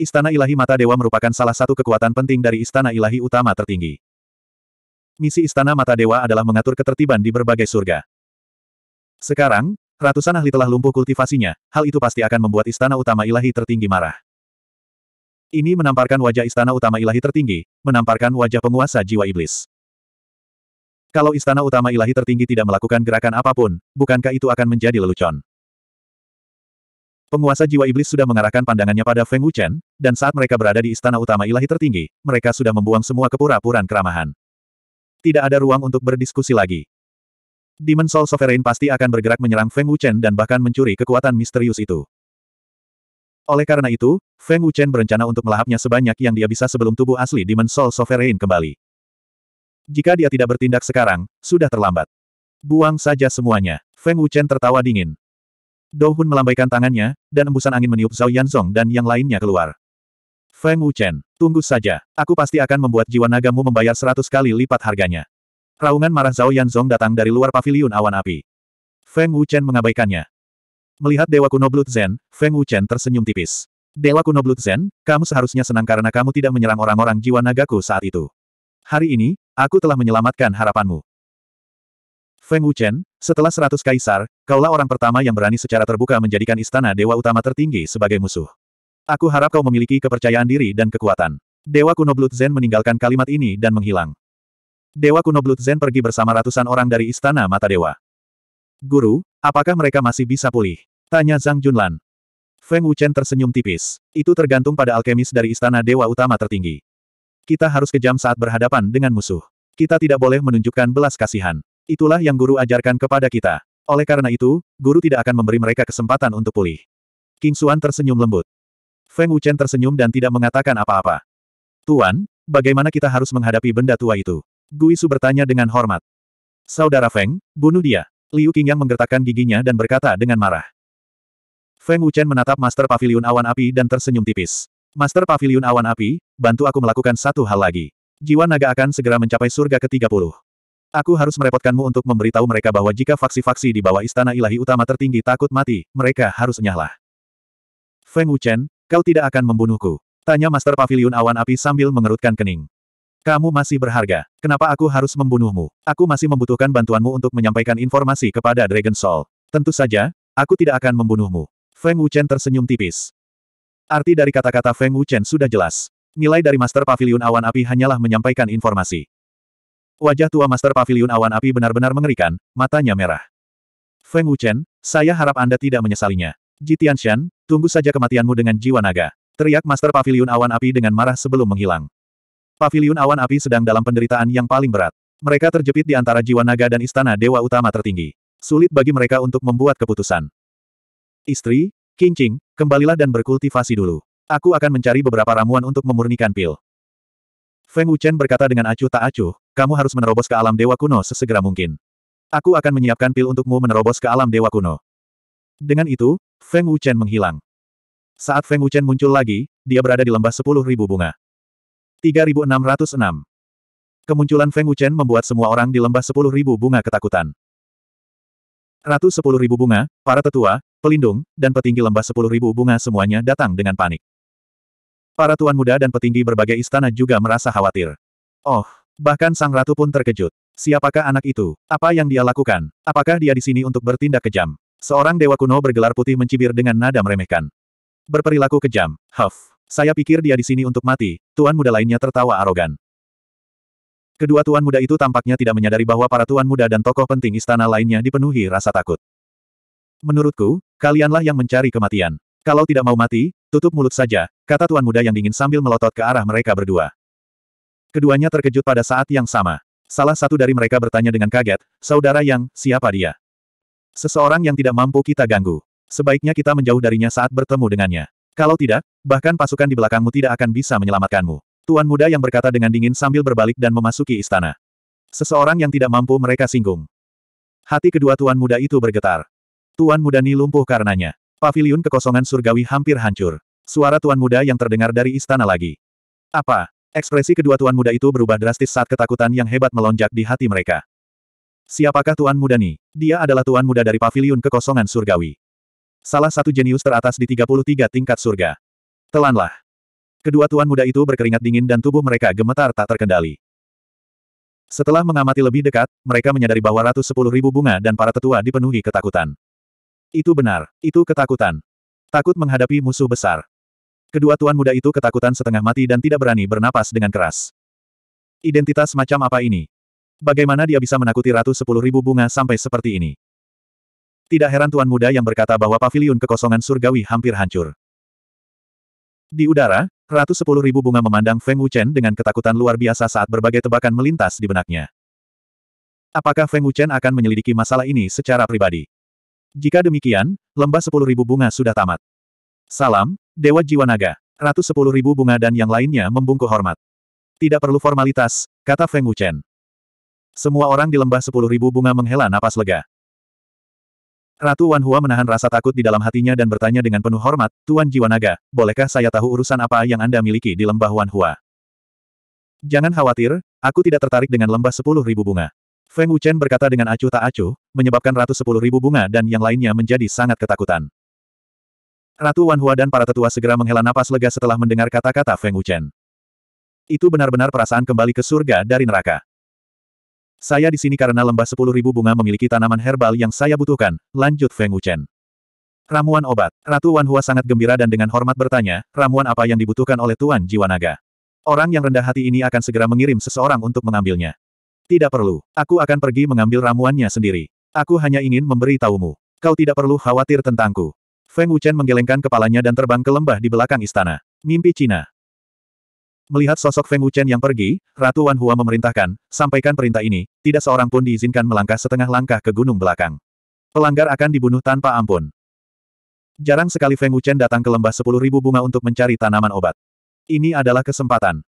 Istana Ilahi Mata Dewa merupakan salah satu kekuatan penting dari Istana Ilahi Utama tertinggi. Misi Istana Mata Dewa adalah mengatur ketertiban di berbagai surga. Sekarang, ratusan ahli telah lumpuh kultivasinya, hal itu pasti akan membuat Istana Utama Ilahi tertinggi marah. Ini menamparkan wajah Istana Utama Ilahi tertinggi, menamparkan wajah penguasa jiwa iblis. Kalau Istana Utama Ilahi tertinggi tidak melakukan gerakan apapun, bukankah itu akan menjadi lelucon? Penguasa jiwa iblis sudah mengarahkan pandangannya pada Feng Wuchen, dan saat mereka berada di istana utama ilahi tertinggi, mereka sudah membuang semua kepura puraan keramahan. Tidak ada ruang untuk berdiskusi lagi. Demon Soul Sovereign pasti akan bergerak menyerang Feng Wuchen dan bahkan mencuri kekuatan misterius itu. Oleh karena itu, Feng Wuchen berencana untuk melahapnya sebanyak yang dia bisa sebelum tubuh asli Demon Soul Sovereign kembali. Jika dia tidak bertindak sekarang, sudah terlambat. Buang saja semuanya. Feng Wuchen tertawa dingin. Dohun melambaikan tangannya, dan embusan angin meniup Zhao Yanzong dan yang lainnya keluar. Feng Wuchen, tunggu saja, aku pasti akan membuat jiwa nagamu membayar seratus kali lipat harganya. Raungan marah Zhao Yanzong datang dari luar paviliun awan api. Feng Wuchen mengabaikannya. Melihat Dewa Kuno Blood Zen, Feng Wuchen tersenyum tipis. Dewa Kuno Blood Zen, kamu seharusnya senang karena kamu tidak menyerang orang-orang jiwa nagaku saat itu. Hari ini, aku telah menyelamatkan harapanmu. Feng Wuchen, setelah seratus kaisar, kaulah orang pertama yang berani secara terbuka menjadikan istana dewa utama tertinggi sebagai musuh. Aku harap kau memiliki kepercayaan diri dan kekuatan. Dewa kuno Blood Zen meninggalkan kalimat ini dan menghilang. Dewa kuno Blood Zen pergi bersama ratusan orang dari istana mata dewa. Guru, apakah mereka masih bisa pulih? Tanya Zhang Junlan. Feng Wuchen tersenyum tipis. Itu tergantung pada alkemis dari istana dewa utama tertinggi. Kita harus kejam saat berhadapan dengan musuh. Kita tidak boleh menunjukkan belas kasihan. Itulah yang guru ajarkan kepada kita. Oleh karena itu, guru tidak akan memberi mereka kesempatan untuk pulih. King Xuan tersenyum lembut. Feng Wuchen tersenyum dan tidak mengatakan apa-apa. Tuan, bagaimana kita harus menghadapi benda tua itu? Gui bertanya dengan hormat. Saudara Feng, bunuh dia. Liu yang menggertakkan giginya dan berkata dengan marah. Feng Wuchen menatap Master Pavilion Awan Api dan tersenyum tipis. Master Pavilion Awan Api, bantu aku melakukan satu hal lagi. Jiwa naga akan segera mencapai surga ke-30. Aku harus merepotkanmu untuk memberitahu mereka bahwa jika faksi-faksi di bawah istana ilahi utama tertinggi takut mati, mereka harus nyahlah. Feng Wuchen, kau tidak akan membunuhku. Tanya Master Pavilion Awan Api sambil mengerutkan kening. Kamu masih berharga. Kenapa aku harus membunuhmu? Aku masih membutuhkan bantuanmu untuk menyampaikan informasi kepada Dragon Soul. Tentu saja, aku tidak akan membunuhmu. Feng Wuchen tersenyum tipis. Arti dari kata-kata Feng Wuchen sudah jelas. Nilai dari Master Pavilion Awan Api hanyalah menyampaikan informasi. Wajah tua Master Pavilion Awan Api benar-benar mengerikan, matanya merah. Feng Wuchen, saya harap Anda tidak menyesalinya. Ji Tianxian, tunggu saja kematianmu dengan jiwa naga. Teriak Master Pavilion Awan Api dengan marah sebelum menghilang. Pavilion Awan Api sedang dalam penderitaan yang paling berat. Mereka terjepit di antara jiwa naga dan istana dewa utama tertinggi. Sulit bagi mereka untuk membuat keputusan. Istri, King Qing, kembalilah dan berkultivasi dulu. Aku akan mencari beberapa ramuan untuk memurnikan pil. Feng Wuchen berkata dengan acuh tak acuh, kamu harus menerobos ke alam dewa kuno sesegera mungkin. Aku akan menyiapkan pil untukmu menerobos ke alam dewa kuno. Dengan itu, Feng Wuchen menghilang. Saat Feng Wuchen muncul lagi, dia berada di lembah sepuluh ribu bunga. 3606. Kemunculan Feng Wuchen membuat semua orang di lembah sepuluh ribu bunga ketakutan. Ratu sepuluh ribu bunga, para tetua, pelindung, dan petinggi lembah sepuluh ribu bunga semuanya datang dengan panik. Para tuan muda dan petinggi berbagai istana juga merasa khawatir. Oh, Bahkan sang ratu pun terkejut. Siapakah anak itu? Apa yang dia lakukan? Apakah dia di sini untuk bertindak kejam? Seorang dewa kuno bergelar putih mencibir dengan nada meremehkan. Berperilaku kejam, Huff. Saya pikir dia di sini untuk mati, tuan muda lainnya tertawa arogan. Kedua tuan muda itu tampaknya tidak menyadari bahwa para tuan muda dan tokoh penting istana lainnya dipenuhi rasa takut. Menurutku, kalianlah yang mencari kematian. Kalau tidak mau mati, tutup mulut saja, kata tuan muda yang dingin sambil melotot ke arah mereka berdua. Keduanya terkejut pada saat yang sama. Salah satu dari mereka bertanya dengan kaget, saudara yang, siapa dia? Seseorang yang tidak mampu kita ganggu. Sebaiknya kita menjauh darinya saat bertemu dengannya. Kalau tidak, bahkan pasukan di belakangmu tidak akan bisa menyelamatkanmu. Tuan muda yang berkata dengan dingin sambil berbalik dan memasuki istana. Seseorang yang tidak mampu mereka singgung. Hati kedua tuan muda itu bergetar. Tuan muda ini lumpuh karenanya. Paviliun kekosongan surgawi hampir hancur. Suara tuan muda yang terdengar dari istana lagi. Apa? Ekspresi kedua tuan muda itu berubah drastis saat ketakutan yang hebat melonjak di hati mereka. Siapakah tuan muda ini? Dia adalah tuan muda dari paviliun kekosongan surgawi. Salah satu jenius teratas di 33 tingkat surga. Telanlah. Kedua tuan muda itu berkeringat dingin dan tubuh mereka gemetar tak terkendali. Setelah mengamati lebih dekat, mereka menyadari bahwa ratus sepuluh ribu bunga dan para tetua dipenuhi ketakutan. Itu benar, itu ketakutan. Takut menghadapi musuh besar. Kedua tuan muda itu ketakutan setengah mati dan tidak berani bernapas dengan keras. Identitas macam apa ini? Bagaimana dia bisa menakuti ratu sepuluh ribu bunga sampai seperti ini? Tidak heran tuan muda yang berkata bahwa paviliun kekosongan surgawi hampir hancur. Di udara, ratu sepuluh ribu bunga memandang Feng Wuchen dengan ketakutan luar biasa saat berbagai tebakan melintas di benaknya. Apakah Feng Wuchen akan menyelidiki masalah ini secara pribadi? Jika demikian, lembah sepuluh ribu bunga sudah tamat. Salam, Dewa Jiwa Naga. Ratus sepuluh ribu bunga dan yang lainnya membungkuk hormat. Tidak perlu formalitas, kata Feng Wuchen. Semua orang di lembah sepuluh ribu bunga menghela napas lega. Ratu Wan Hua menahan rasa takut di dalam hatinya dan bertanya dengan penuh hormat, Tuan Jiwa Naga, bolehkah saya tahu urusan apa yang Anda miliki di lembah Wan Hua? Jangan khawatir, aku tidak tertarik dengan lembah sepuluh ribu bunga. Feng Wuchen berkata dengan acuh tak acuh, menyebabkan ratus sepuluh ribu bunga dan yang lainnya menjadi sangat ketakutan. Ratu Wan Hua dan para tetua segera menghela napas lega setelah mendengar kata-kata Feng Wuchen. Itu benar-benar perasaan kembali ke surga dari neraka. Saya di sini karena lembah sepuluh ribu bunga memiliki tanaman herbal yang saya butuhkan, lanjut Feng Wuchen. Ramuan obat. Ratu Wan Hua sangat gembira dan dengan hormat bertanya, ramuan apa yang dibutuhkan oleh Tuan Jiwanaga? Orang yang rendah hati ini akan segera mengirim seseorang untuk mengambilnya. Tidak perlu. Aku akan pergi mengambil ramuannya sendiri. Aku hanya ingin memberi memberitahumu. Kau tidak perlu khawatir tentangku. Feng Wuchen menggelengkan kepalanya dan terbang ke lembah di belakang istana. Mimpi Cina. Melihat sosok Feng Wuchen yang pergi, Ratu Wan Hua memerintahkan, sampaikan perintah ini, tidak seorang pun diizinkan melangkah setengah langkah ke gunung belakang. Pelanggar akan dibunuh tanpa ampun. Jarang sekali Feng Wuchen datang ke lembah sepuluh ribu bunga untuk mencari tanaman obat. Ini adalah kesempatan.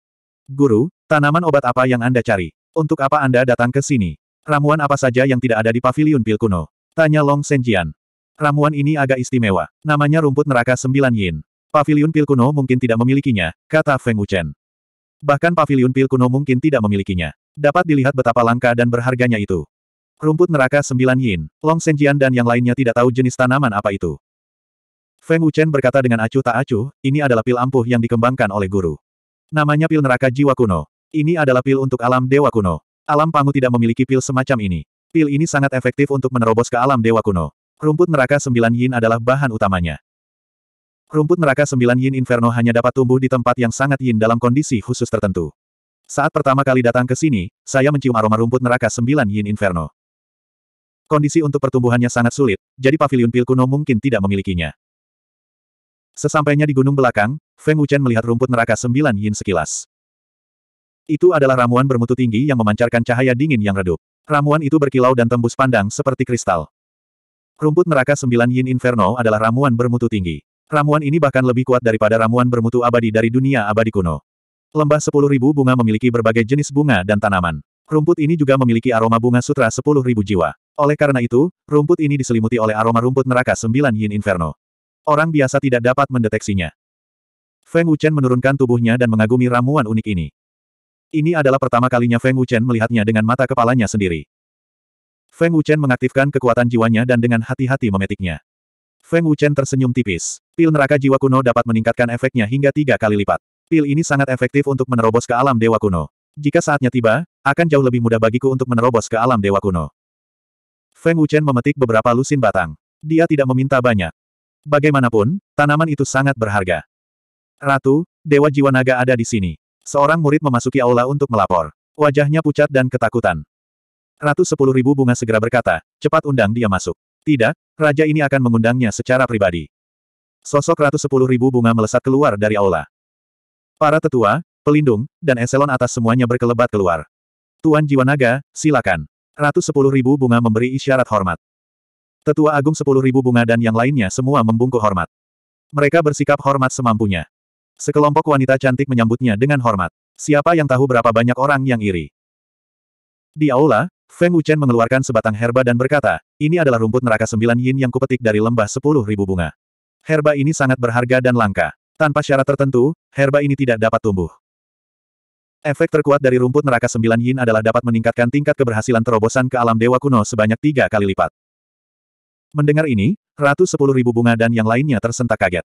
Guru, tanaman obat apa yang Anda cari? Untuk apa Anda datang ke sini? Ramuan apa saja yang tidak ada di Paviliun pil kuno? Tanya Long Senjian. Ramuan ini agak istimewa. Namanya rumput neraka sembilan yin. Pavilion pil kuno mungkin tidak memilikinya, kata Feng Wuchen. Bahkan Pavilion pil kuno mungkin tidak memilikinya. Dapat dilihat betapa langka dan berharganya itu. Rumput neraka sembilan yin, Long Senjian dan yang lainnya tidak tahu jenis tanaman apa itu. Feng Wuchen berkata dengan acuh tak acuh, ini adalah pil ampuh yang dikembangkan oleh guru. Namanya pil neraka jiwa kuno. Ini adalah pil untuk alam dewa kuno. Alam Pangu tidak memiliki pil semacam ini. Pil ini sangat efektif untuk menerobos ke alam dewa kuno. Rumput neraka sembilan yin adalah bahan utamanya. Rumput neraka sembilan yin inferno hanya dapat tumbuh di tempat yang sangat yin dalam kondisi khusus tertentu. Saat pertama kali datang ke sini, saya mencium aroma rumput neraka sembilan yin inferno. Kondisi untuk pertumbuhannya sangat sulit, jadi pavilion pil kuno mungkin tidak memilikinya. Sesampainya di gunung belakang, Feng Wuchen melihat rumput neraka sembilan yin sekilas. Itu adalah ramuan bermutu tinggi yang memancarkan cahaya dingin yang redup. Ramuan itu berkilau dan tembus pandang seperti kristal. Rumput neraka sembilan yin inferno adalah ramuan bermutu tinggi. Ramuan ini bahkan lebih kuat daripada ramuan bermutu abadi dari dunia abadi kuno. Lembah ribu bunga memiliki berbagai jenis bunga dan tanaman. Rumput ini juga memiliki aroma bunga sutra sepuluh ribu jiwa. Oleh karena itu, rumput ini diselimuti oleh aroma rumput neraka sembilan yin inferno. Orang biasa tidak dapat mendeteksinya. Feng Wuchen menurunkan tubuhnya dan mengagumi ramuan unik ini. Ini adalah pertama kalinya Feng Wuchen melihatnya dengan mata kepalanya sendiri. Feng Wuchen mengaktifkan kekuatan jiwanya dan dengan hati-hati memetiknya. Feng Wuchen tersenyum tipis. Pil neraka jiwa kuno dapat meningkatkan efeknya hingga tiga kali lipat. Pil ini sangat efektif untuk menerobos ke alam dewa kuno. Jika saatnya tiba, akan jauh lebih mudah bagiku untuk menerobos ke alam dewa kuno. Feng Wuchen memetik beberapa lusin batang. Dia tidak meminta banyak. Bagaimanapun, tanaman itu sangat berharga. Ratu, Dewa Jiwa Naga ada di sini. Seorang murid memasuki aula untuk melapor. Wajahnya pucat dan ketakutan. Ratu sepuluh ribu bunga segera berkata, cepat undang dia masuk. Tidak, raja ini akan mengundangnya secara pribadi. Sosok ratu sepuluh ribu bunga melesat keluar dari aula. Para tetua, pelindung, dan eselon atas semuanya berkelebat keluar. Tuan Jiwanaga, silakan. Ratu sepuluh ribu bunga memberi isyarat hormat. Tetua Agung sepuluh ribu bunga dan yang lainnya semua membungkuk hormat. Mereka bersikap hormat semampunya. Sekelompok wanita cantik menyambutnya dengan hormat. Siapa yang tahu berapa banyak orang yang iri? Di aula, Feng Wuchen mengeluarkan sebatang herba dan berkata, ini adalah rumput neraka sembilan yin yang kupetik dari lembah sepuluh ribu bunga. Herba ini sangat berharga dan langka. Tanpa syarat tertentu, herba ini tidak dapat tumbuh. Efek terkuat dari rumput neraka sembilan yin adalah dapat meningkatkan tingkat keberhasilan terobosan ke alam dewa kuno sebanyak tiga kali lipat. Mendengar ini, ratus sepuluh ribu bunga dan yang lainnya tersentak kaget.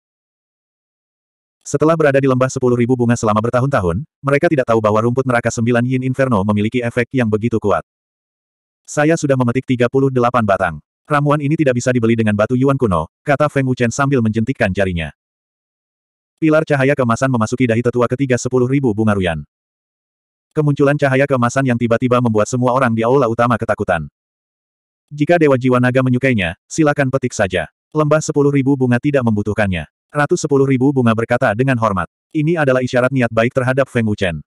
Setelah berada di lembah sepuluh ribu bunga selama bertahun-tahun, mereka tidak tahu bahwa rumput neraka sembilan yin inferno memiliki efek yang begitu kuat. Saya sudah memetik 38 batang. Ramuan ini tidak bisa dibeli dengan batu Yuan kuno, kata Feng Wuchen sambil menjentikkan jarinya. Pilar cahaya kemasan memasuki dahi tetua ketiga sepuluh ribu bunga ruyan. Kemunculan cahaya kemasan yang tiba-tiba membuat semua orang di aula utama ketakutan. Jika Dewa Jiwa Naga menyukainya, silakan petik saja. Lembah sepuluh ribu bunga tidak membutuhkannya. Ratus sepuluh ribu bunga berkata dengan hormat. Ini adalah isyarat niat baik terhadap Feng Wuchen.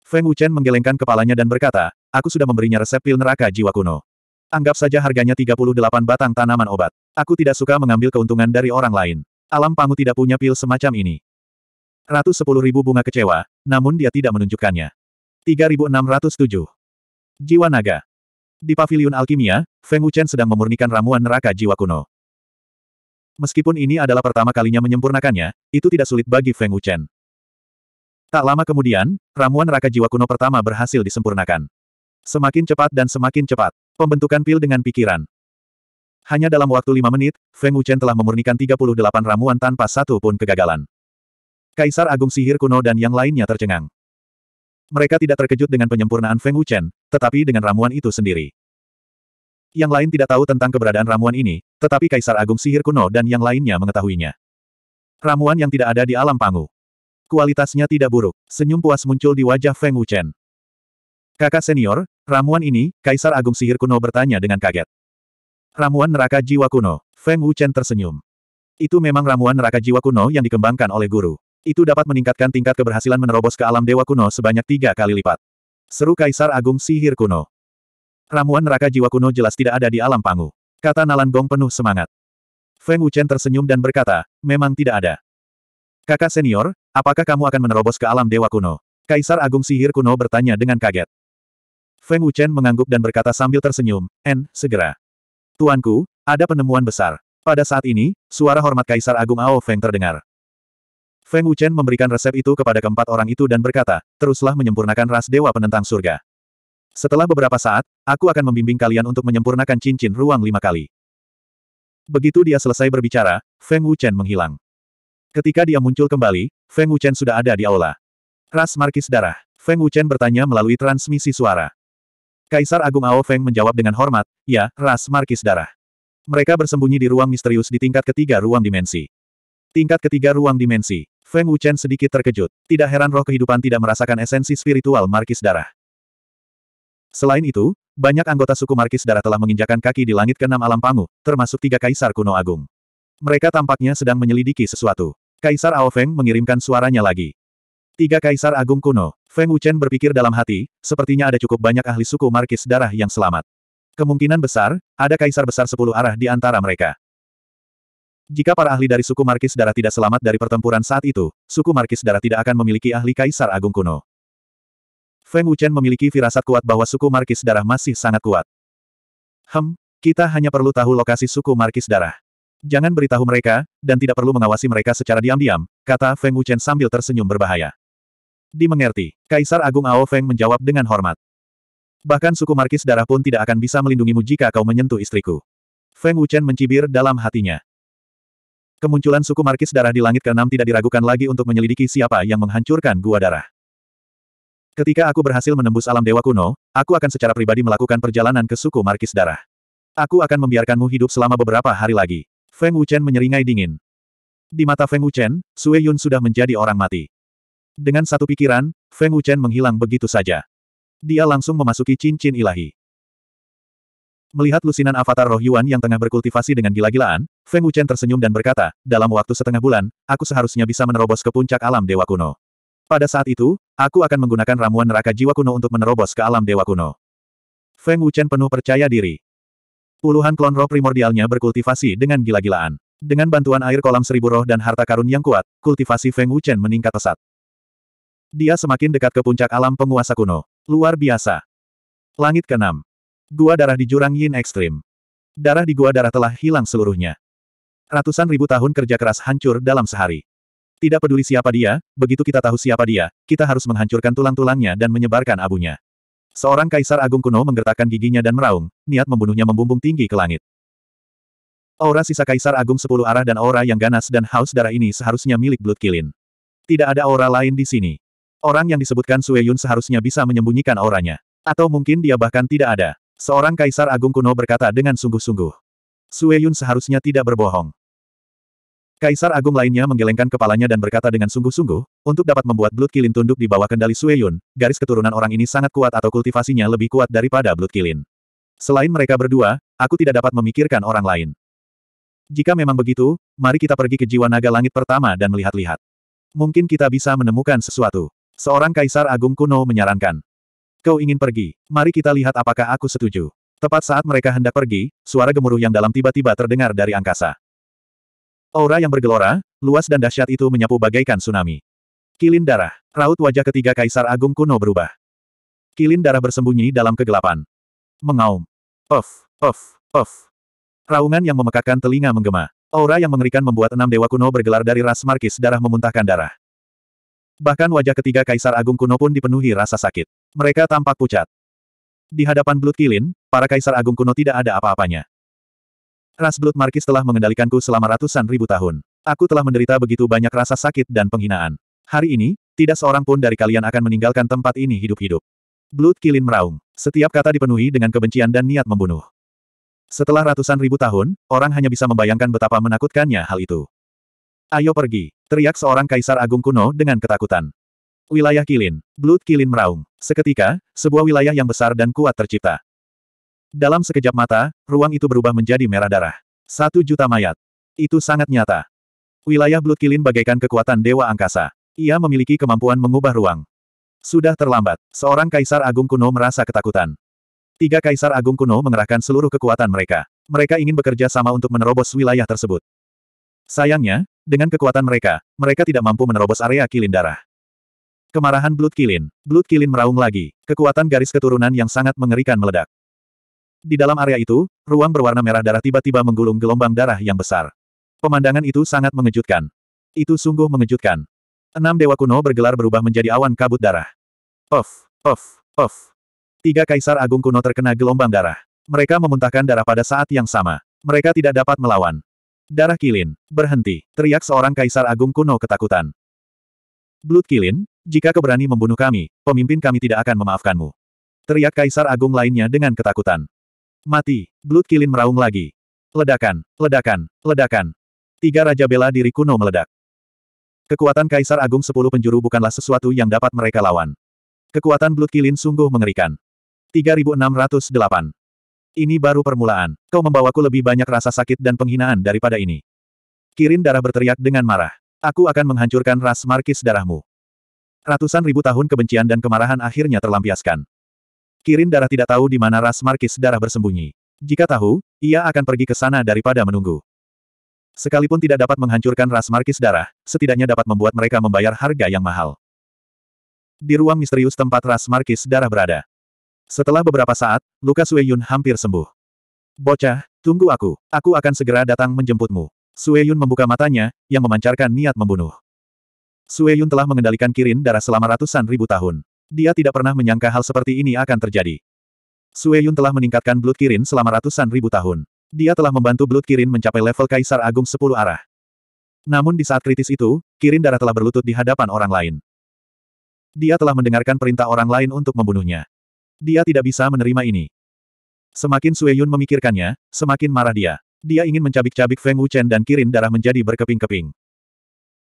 Feng Wuchen menggelengkan kepalanya dan berkata, aku sudah memberinya resep pil neraka jiwa kuno. Anggap saja harganya 38 batang tanaman obat. Aku tidak suka mengambil keuntungan dari orang lain. Alam Pangu tidak punya pil semacam ini. sepuluh ribu bunga kecewa, namun dia tidak menunjukkannya. 3607. Jiwa naga. Di paviliun alkimia, Feng Wuchen sedang memurnikan ramuan neraka jiwa kuno. Meskipun ini adalah pertama kalinya menyempurnakannya, itu tidak sulit bagi Feng Wuchen. Tak lama kemudian, ramuan neraka jiwa kuno pertama berhasil disempurnakan. Semakin cepat dan semakin cepat. Pembentukan pil dengan pikiran. Hanya dalam waktu lima menit, Feng Wuchen telah memurnikan 38 ramuan tanpa satu pun kegagalan. Kaisar Agung Sihir Kuno dan yang lainnya tercengang. Mereka tidak terkejut dengan penyempurnaan Feng Wuchen, tetapi dengan ramuan itu sendiri. Yang lain tidak tahu tentang keberadaan ramuan ini, tetapi Kaisar Agung Sihir Kuno dan yang lainnya mengetahuinya. Ramuan yang tidak ada di alam pangu. Kualitasnya tidak buruk, senyum puas muncul di wajah Feng Wuchen. Kakak senior, ramuan ini, Kaisar Agung Sihir Kuno bertanya dengan kaget. Ramuan Neraka Jiwa Kuno, Feng Wuchen tersenyum. Itu memang ramuan neraka jiwa kuno yang dikembangkan oleh guru. Itu dapat meningkatkan tingkat keberhasilan menerobos ke alam dewa kuno sebanyak tiga kali lipat. Seru Kaisar Agung Sihir Kuno. Ramuan neraka jiwa kuno jelas tidak ada di alam pangu. Kata Nalan Gong penuh semangat. Feng Wuchen tersenyum dan berkata, memang tidak ada. Kakak senior, apakah kamu akan menerobos ke alam dewa kuno? Kaisar Agung Sihir Kuno bertanya dengan kaget. Feng Wuchen mengangguk dan berkata sambil tersenyum, En, segera. Tuanku, ada penemuan besar. Pada saat ini, suara hormat Kaisar Agung Ao Feng terdengar. Feng Wuchen memberikan resep itu kepada keempat orang itu dan berkata, teruslah menyempurnakan ras dewa penentang surga. Setelah beberapa saat, aku akan membimbing kalian untuk menyempurnakan cincin ruang lima kali. Begitu dia selesai berbicara, Feng Wuchen menghilang. Ketika dia muncul kembali, Feng Wuchen sudah ada di aula. Ras Markis Darah. Feng Wuchen bertanya melalui transmisi suara. Kaisar Agung Ao Feng menjawab dengan hormat, ya, ras markis darah. Mereka bersembunyi di ruang misterius di tingkat ketiga ruang dimensi. Tingkat ketiga ruang dimensi. Feng Wuchen sedikit terkejut. Tidak heran roh kehidupan tidak merasakan esensi spiritual markis darah. Selain itu, banyak anggota suku markis darah telah menginjakan kaki di langit keenam alam pangu, termasuk tiga kaisar kuno agung. Mereka tampaknya sedang menyelidiki sesuatu. Kaisar Ao Feng mengirimkan suaranya lagi. Tiga kaisar agung kuno. Feng Wuchen berpikir dalam hati, sepertinya ada cukup banyak ahli suku markis darah yang selamat. Kemungkinan besar, ada kaisar besar sepuluh arah di antara mereka. Jika para ahli dari suku markis darah tidak selamat dari pertempuran saat itu, suku markis darah tidak akan memiliki ahli kaisar agung kuno. Feng Wuchen memiliki firasat kuat bahwa suku markis darah masih sangat kuat. Hem, kita hanya perlu tahu lokasi suku markis darah. Jangan beritahu mereka, dan tidak perlu mengawasi mereka secara diam-diam, kata Feng Wuchen sambil tersenyum berbahaya. Dimengerti. Kaisar Agung Ao Feng menjawab dengan hormat. Bahkan suku markis darah pun tidak akan bisa melindungimu jika kau menyentuh istriku. Feng Wuchen mencibir dalam hatinya. Kemunculan suku markis darah di langit keenam tidak diragukan lagi untuk menyelidiki siapa yang menghancurkan gua darah. Ketika aku berhasil menembus alam dewa kuno, aku akan secara pribadi melakukan perjalanan ke suku markis darah. Aku akan membiarkanmu hidup selama beberapa hari lagi. Feng Wuchen menyeringai dingin. Di mata Feng Wuchen, Sue Yun sudah menjadi orang mati. Dengan satu pikiran, Feng Wuchen menghilang begitu saja. Dia langsung memasuki cincin ilahi. Melihat lusinan avatar roh Yuan yang tengah berkultivasi dengan gila-gilaan, Feng Wuchen tersenyum dan berkata, dalam waktu setengah bulan, aku seharusnya bisa menerobos ke puncak alam Dewa Kuno. Pada saat itu, aku akan menggunakan ramuan neraka jiwa kuno untuk menerobos ke alam Dewa Kuno. Feng Wuchen penuh percaya diri. Puluhan klon roh primordialnya berkultivasi dengan gila-gilaan. Dengan bantuan air kolam seribu roh dan harta karun yang kuat, kultivasi Feng Wuchen meningkat pesat. Dia semakin dekat ke puncak alam penguasa kuno. Luar biasa. Langit keenam. Gua darah di jurang Yin Ekstrim. Darah di gua darah telah hilang seluruhnya. Ratusan ribu tahun kerja keras hancur dalam sehari. Tidak peduli siapa dia, begitu kita tahu siapa dia, kita harus menghancurkan tulang-tulangnya dan menyebarkan abunya. Seorang kaisar agung kuno menggertakkan giginya dan meraung, niat membunuhnya membumbung tinggi ke langit. Aura sisa kaisar agung sepuluh arah dan aura yang ganas dan haus darah ini seharusnya milik Blood Kilin. Tidak ada aura lain di sini. Orang yang disebutkan Sue Yun seharusnya bisa menyembunyikan auranya. Atau mungkin dia bahkan tidak ada. Seorang kaisar agung kuno berkata dengan sungguh-sungguh. Sue Yun seharusnya tidak berbohong. Kaisar agung lainnya menggelengkan kepalanya dan berkata dengan sungguh-sungguh, untuk dapat membuat Blood Kilin tunduk di bawah kendali Sue Yun, garis keturunan orang ini sangat kuat atau kultivasinya lebih kuat daripada Blood Kilin. Selain mereka berdua, aku tidak dapat memikirkan orang lain. Jika memang begitu, mari kita pergi ke jiwa naga langit pertama dan melihat-lihat. Mungkin kita bisa menemukan sesuatu. Seorang kaisar agung kuno menyarankan. Kau ingin pergi, mari kita lihat apakah aku setuju. Tepat saat mereka hendak pergi, suara gemuruh yang dalam tiba-tiba terdengar dari angkasa. Aura yang bergelora, luas dan dahsyat itu menyapu bagaikan tsunami. Kilin darah, raut wajah ketiga kaisar agung kuno berubah. Kilin darah bersembunyi dalam kegelapan. Mengaum. Of, of, of. Raungan yang memekakan telinga menggema. Aura yang mengerikan membuat enam dewa kuno bergelar dari ras markis darah memuntahkan darah. Bahkan wajah ketiga Kaisar Agung kuno pun dipenuhi rasa sakit. Mereka tampak pucat. Di hadapan Blood Kilin, para Kaisar Agung kuno tidak ada apa-apanya. Ras Blood Markis telah mengendalikanku selama ratusan ribu tahun. Aku telah menderita begitu banyak rasa sakit dan penghinaan. Hari ini, tidak seorang pun dari kalian akan meninggalkan tempat ini hidup-hidup. Blood Kilin meraung. Setiap kata dipenuhi dengan kebencian dan niat membunuh. Setelah ratusan ribu tahun, orang hanya bisa membayangkan betapa menakutkannya hal itu. Ayo pergi! Teriak seorang kaisar agung kuno dengan ketakutan. Wilayah Kilin. Blood Kilin meraung. Seketika, sebuah wilayah yang besar dan kuat tercipta. Dalam sekejap mata, ruang itu berubah menjadi merah darah. Satu juta mayat. Itu sangat nyata. Wilayah Blood Kilin bagaikan kekuatan Dewa Angkasa. Ia memiliki kemampuan mengubah ruang. Sudah terlambat, seorang kaisar agung kuno merasa ketakutan. Tiga kaisar agung kuno mengerahkan seluruh kekuatan mereka. Mereka ingin bekerja sama untuk menerobos wilayah tersebut. Sayangnya, dengan kekuatan mereka, mereka tidak mampu menerobos area kilin darah. Kemarahan Blood Kilin. Blood Kilin meraung lagi, kekuatan garis keturunan yang sangat mengerikan meledak. Di dalam area itu, ruang berwarna merah darah tiba-tiba menggulung gelombang darah yang besar. Pemandangan itu sangat mengejutkan. Itu sungguh mengejutkan. Enam dewa kuno bergelar berubah menjadi awan kabut darah. Off, off, off. Tiga kaisar agung kuno terkena gelombang darah. Mereka memuntahkan darah pada saat yang sama. Mereka tidak dapat melawan. Darah Kilin, berhenti, teriak seorang kaisar agung kuno ketakutan. Blood Kilin, jika keberani membunuh kami, pemimpin kami tidak akan memaafkanmu. Teriak kaisar agung lainnya dengan ketakutan. Mati, Blood Kilin meraung lagi. Ledakan, ledakan, ledakan. Tiga Raja Bela Diri kuno meledak. Kekuatan Kaisar Agung Sepuluh Penjuru bukanlah sesuatu yang dapat mereka lawan. Kekuatan Blood Kilin sungguh mengerikan. 3608 ini baru permulaan. Kau membawaku lebih banyak rasa sakit dan penghinaan daripada ini. Kirin darah berteriak dengan marah. Aku akan menghancurkan ras markis darahmu. Ratusan ribu tahun kebencian dan kemarahan akhirnya terlampiaskan. Kirin darah tidak tahu di mana ras markis darah bersembunyi. Jika tahu, ia akan pergi ke sana daripada menunggu. Sekalipun tidak dapat menghancurkan ras markis darah, setidaknya dapat membuat mereka membayar harga yang mahal. Di ruang misterius tempat ras markis darah berada, setelah beberapa saat, luka Sue Yun hampir sembuh. Bocah, tunggu aku. Aku akan segera datang menjemputmu. Sue Yun membuka matanya, yang memancarkan niat membunuh. Sue Yun telah mengendalikan kirin darah selama ratusan ribu tahun. Dia tidak pernah menyangka hal seperti ini akan terjadi. Sue Yun telah meningkatkan Blood Kirin selama ratusan ribu tahun. Dia telah membantu Blood Kirin mencapai level Kaisar Agung sepuluh arah. Namun di saat kritis itu, Kirin darah telah berlutut di hadapan orang lain. Dia telah mendengarkan perintah orang lain untuk membunuhnya. Dia tidak bisa menerima ini. Semakin Sue Yun memikirkannya, semakin marah dia. Dia ingin mencabik-cabik Feng Wuchen dan kirin darah menjadi berkeping-keping.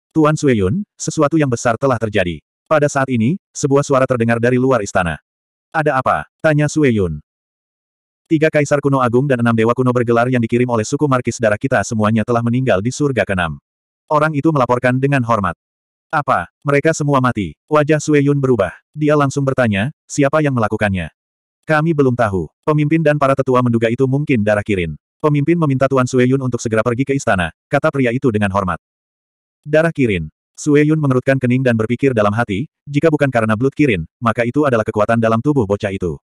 Tuan Sue Yun, sesuatu yang besar telah terjadi. Pada saat ini, sebuah suara terdengar dari luar istana. Ada apa? Tanya Sue Yun. Tiga kaisar kuno agung dan enam dewa kuno bergelar yang dikirim oleh suku Markis darah kita semuanya telah meninggal di surga keenam. Orang itu melaporkan dengan hormat. Apa? Mereka semua mati. Wajah Sue Yun berubah. Dia langsung bertanya, siapa yang melakukannya? Kami belum tahu. Pemimpin dan para tetua menduga itu mungkin darah kirin. Pemimpin meminta Tuan Sue Yun untuk segera pergi ke istana, kata pria itu dengan hormat. Darah kirin. Sue Yun mengerutkan kening dan berpikir dalam hati, jika bukan karena Blood Kirin, maka itu adalah kekuatan dalam tubuh bocah itu.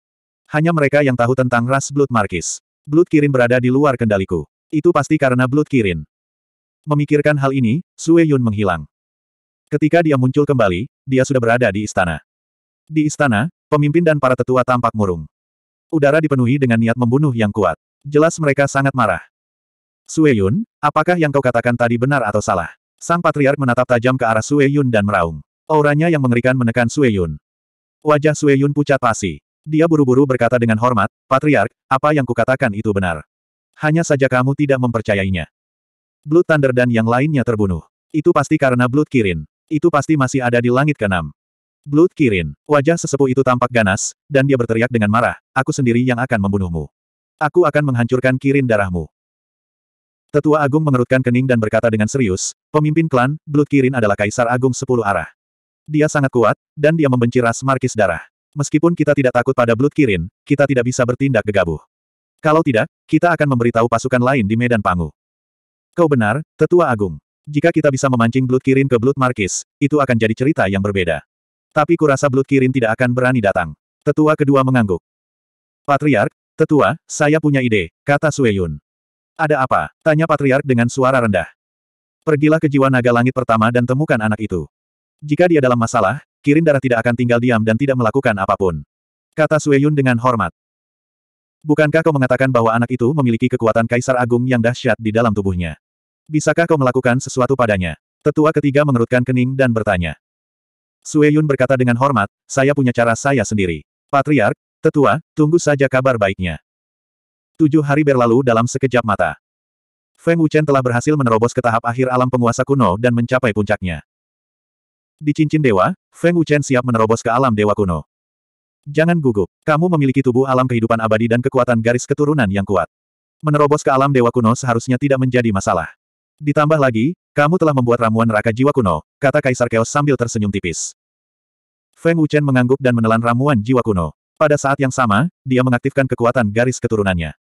Hanya mereka yang tahu tentang ras Blood Markis. Blood Kirin berada di luar kendaliku. Itu pasti karena Blood Kirin. Memikirkan hal ini, Sue Yun menghilang. Ketika dia muncul kembali, dia sudah berada di istana. Di istana, pemimpin dan para tetua tampak murung. Udara dipenuhi dengan niat membunuh yang kuat. Jelas mereka sangat marah. Sue Yun, apakah yang kau katakan tadi benar atau salah? Sang Patriark menatap tajam ke arah Sue Yun dan meraung. Auranya yang mengerikan menekan Sue Yun. Wajah Sue Yun pucat pasi. Dia buru-buru berkata dengan hormat, Patriark, apa yang kukatakan itu benar. Hanya saja kamu tidak mempercayainya. Blood Thunder dan yang lainnya terbunuh. Itu pasti karena Blood Kirin. Itu pasti masih ada di langit keenam. Blood Kirin, wajah sesepuh itu tampak ganas, dan dia berteriak dengan marah, aku sendiri yang akan membunuhmu. Aku akan menghancurkan Kirin darahmu. Tetua Agung mengerutkan kening dan berkata dengan serius, pemimpin klan, Blood Kirin adalah Kaisar Agung Sepuluh Arah. Dia sangat kuat, dan dia membenci ras markis darah. Meskipun kita tidak takut pada Blood Kirin, kita tidak bisa bertindak gegabah. Kalau tidak, kita akan memberitahu pasukan lain di Medan Pangu. Kau benar, Tetua Agung. Jika kita bisa memancing Blood Kirin ke Blood Markis, itu akan jadi cerita yang berbeda. Tapi kurasa Blood Kirin tidak akan berani datang. Tetua kedua mengangguk. Patriark, tetua, saya punya ide, kata Sueyun. Ada apa? Tanya Patriark dengan suara rendah. Pergilah ke jiwa naga langit pertama dan temukan anak itu. Jika dia dalam masalah, Kirin darah tidak akan tinggal diam dan tidak melakukan apapun. Kata Sueyun dengan hormat. Bukankah kau mengatakan bahwa anak itu memiliki kekuatan kaisar agung yang dahsyat di dalam tubuhnya? Bisakah kau melakukan sesuatu padanya? Tetua ketiga mengerutkan kening dan bertanya. Sue Yun berkata dengan hormat, saya punya cara saya sendiri. Patriark, tetua, tunggu saja kabar baiknya. Tujuh hari berlalu dalam sekejap mata. Feng Wuchen telah berhasil menerobos ke tahap akhir alam penguasa kuno dan mencapai puncaknya. Di cincin dewa, Feng Wuchen siap menerobos ke alam dewa kuno. Jangan gugup, kamu memiliki tubuh alam kehidupan abadi dan kekuatan garis keturunan yang kuat. Menerobos ke alam dewa kuno seharusnya tidak menjadi masalah. Ditambah lagi, kamu telah membuat ramuan neraka jiwa kuno, kata Kaisar Chaos sambil tersenyum tipis. Feng Wuchen mengangguk dan menelan ramuan jiwa kuno. Pada saat yang sama, dia mengaktifkan kekuatan garis keturunannya.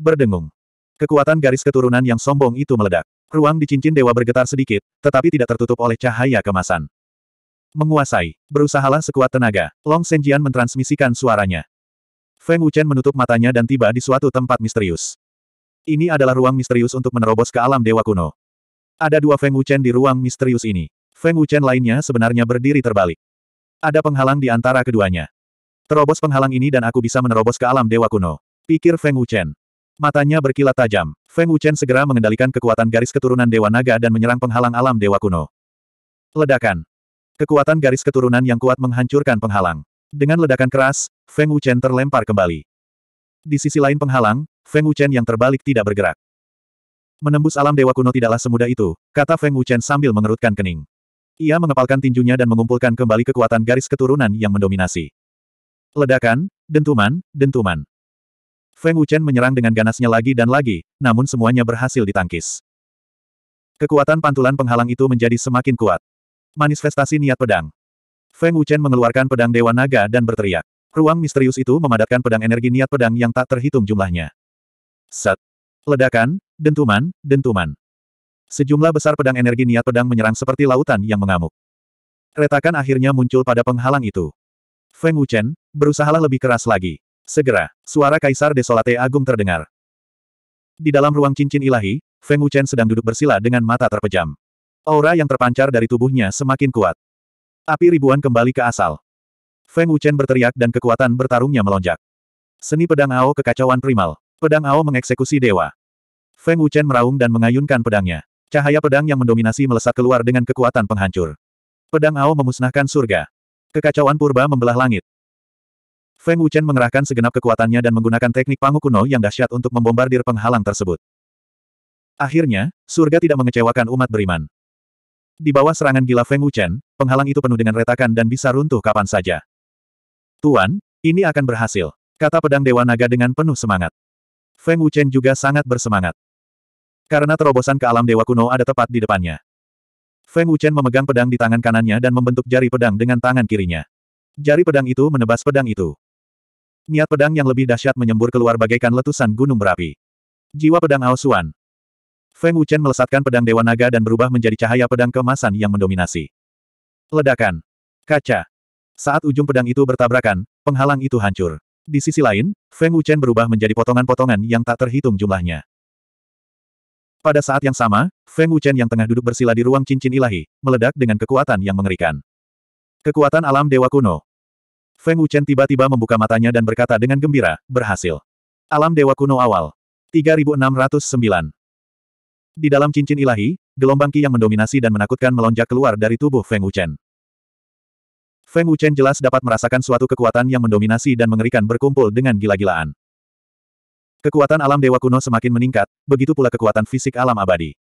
Berdengung. Kekuatan garis keturunan yang sombong itu meledak. Ruang di cincin dewa bergetar sedikit, tetapi tidak tertutup oleh cahaya kemasan. Menguasai. Berusahalah sekuat tenaga. Long Senjian mentransmisikan suaranya. Feng Wuchen menutup matanya dan tiba di suatu tempat misterius. Ini adalah ruang misterius untuk menerobos ke alam dewa kuno. Ada dua Feng Wuchen di ruang misterius ini. Feng Wuchen lainnya sebenarnya berdiri terbalik. Ada penghalang di antara keduanya. Terobos penghalang ini dan aku bisa menerobos ke alam dewa kuno. Pikir Feng Wuchen. Matanya berkilat tajam. Feng Wuchen segera mengendalikan kekuatan garis keturunan Dewa Naga dan menyerang penghalang alam Dewa Kuno. Ledakan. Kekuatan garis keturunan yang kuat menghancurkan penghalang. Dengan ledakan keras, Feng Wuchen terlempar kembali. Di sisi lain penghalang, Feng Wuchen yang terbalik tidak bergerak. Menembus alam dewa kuno tidaklah semudah itu, kata Feng Wuchen sambil mengerutkan kening. Ia mengepalkan tinjunya dan mengumpulkan kembali kekuatan garis keturunan yang mendominasi. Ledakan, dentuman, dentuman. Feng Wuchen menyerang dengan ganasnya lagi dan lagi, namun semuanya berhasil ditangkis. Kekuatan pantulan penghalang itu menjadi semakin kuat. Manifestasi niat pedang. Feng Wuchen mengeluarkan pedang Dewa Naga dan berteriak. Ruang misterius itu memadatkan pedang energi niat pedang yang tak terhitung jumlahnya. Set. Ledakan, dentuman, dentuman. Sejumlah besar pedang energi niat pedang menyerang seperti lautan yang mengamuk. Retakan akhirnya muncul pada penghalang itu. Feng Wuchen, berusahalah lebih keras lagi. Segera, suara Kaisar Desolate Agung terdengar. Di dalam ruang cincin ilahi, Feng Wuchen sedang duduk bersila dengan mata terpejam. Aura yang terpancar dari tubuhnya semakin kuat. Api ribuan kembali ke asal. Feng Wuchen berteriak dan kekuatan bertarungnya melonjak. Seni pedang Ao kekacauan primal. Pedang Ao mengeksekusi dewa. Feng Wuchen meraung dan mengayunkan pedangnya. Cahaya pedang yang mendominasi melesat keluar dengan kekuatan penghancur. Pedang Ao memusnahkan surga. Kekacauan purba membelah langit. Feng Wuchen mengerahkan segenap kekuatannya dan menggunakan teknik pangu kuno yang dahsyat untuk membombardir penghalang tersebut. Akhirnya, surga tidak mengecewakan umat beriman. Di bawah serangan gila Feng Wuchen, penghalang itu penuh dengan retakan dan bisa runtuh kapan saja. Tuan, ini akan berhasil, kata pedang Dewa Naga dengan penuh semangat. Feng Wuchen juga sangat bersemangat. Karena terobosan ke alam dewa kuno ada tepat di depannya. Feng Wuchen memegang pedang di tangan kanannya dan membentuk jari pedang dengan tangan kirinya. Jari pedang itu menebas pedang itu. Niat pedang yang lebih dahsyat menyembur keluar bagaikan letusan gunung berapi. Jiwa pedang Aosuan. Feng Wuchen melesatkan pedang Dewa Naga dan berubah menjadi cahaya pedang kemasan yang mendominasi. Ledakan. Kaca. Saat ujung pedang itu bertabrakan, penghalang itu hancur. Di sisi lain, Feng Wuchen berubah menjadi potongan-potongan yang tak terhitung jumlahnya. Pada saat yang sama, Feng Wuchen yang tengah duduk bersila di ruang cincin ilahi, meledak dengan kekuatan yang mengerikan. Kekuatan alam dewa kuno. Feng Wuchen tiba-tiba membuka matanya dan berkata dengan gembira, berhasil. Alam dewa kuno awal. 3609. Di dalam cincin ilahi, gelombang ki yang mendominasi dan menakutkan melonjak keluar dari tubuh Feng Wuchen. Feng Wuchen jelas dapat merasakan suatu kekuatan yang mendominasi dan mengerikan berkumpul dengan gila-gilaan. Kekuatan alam dewa kuno semakin meningkat, begitu pula kekuatan fisik alam abadi.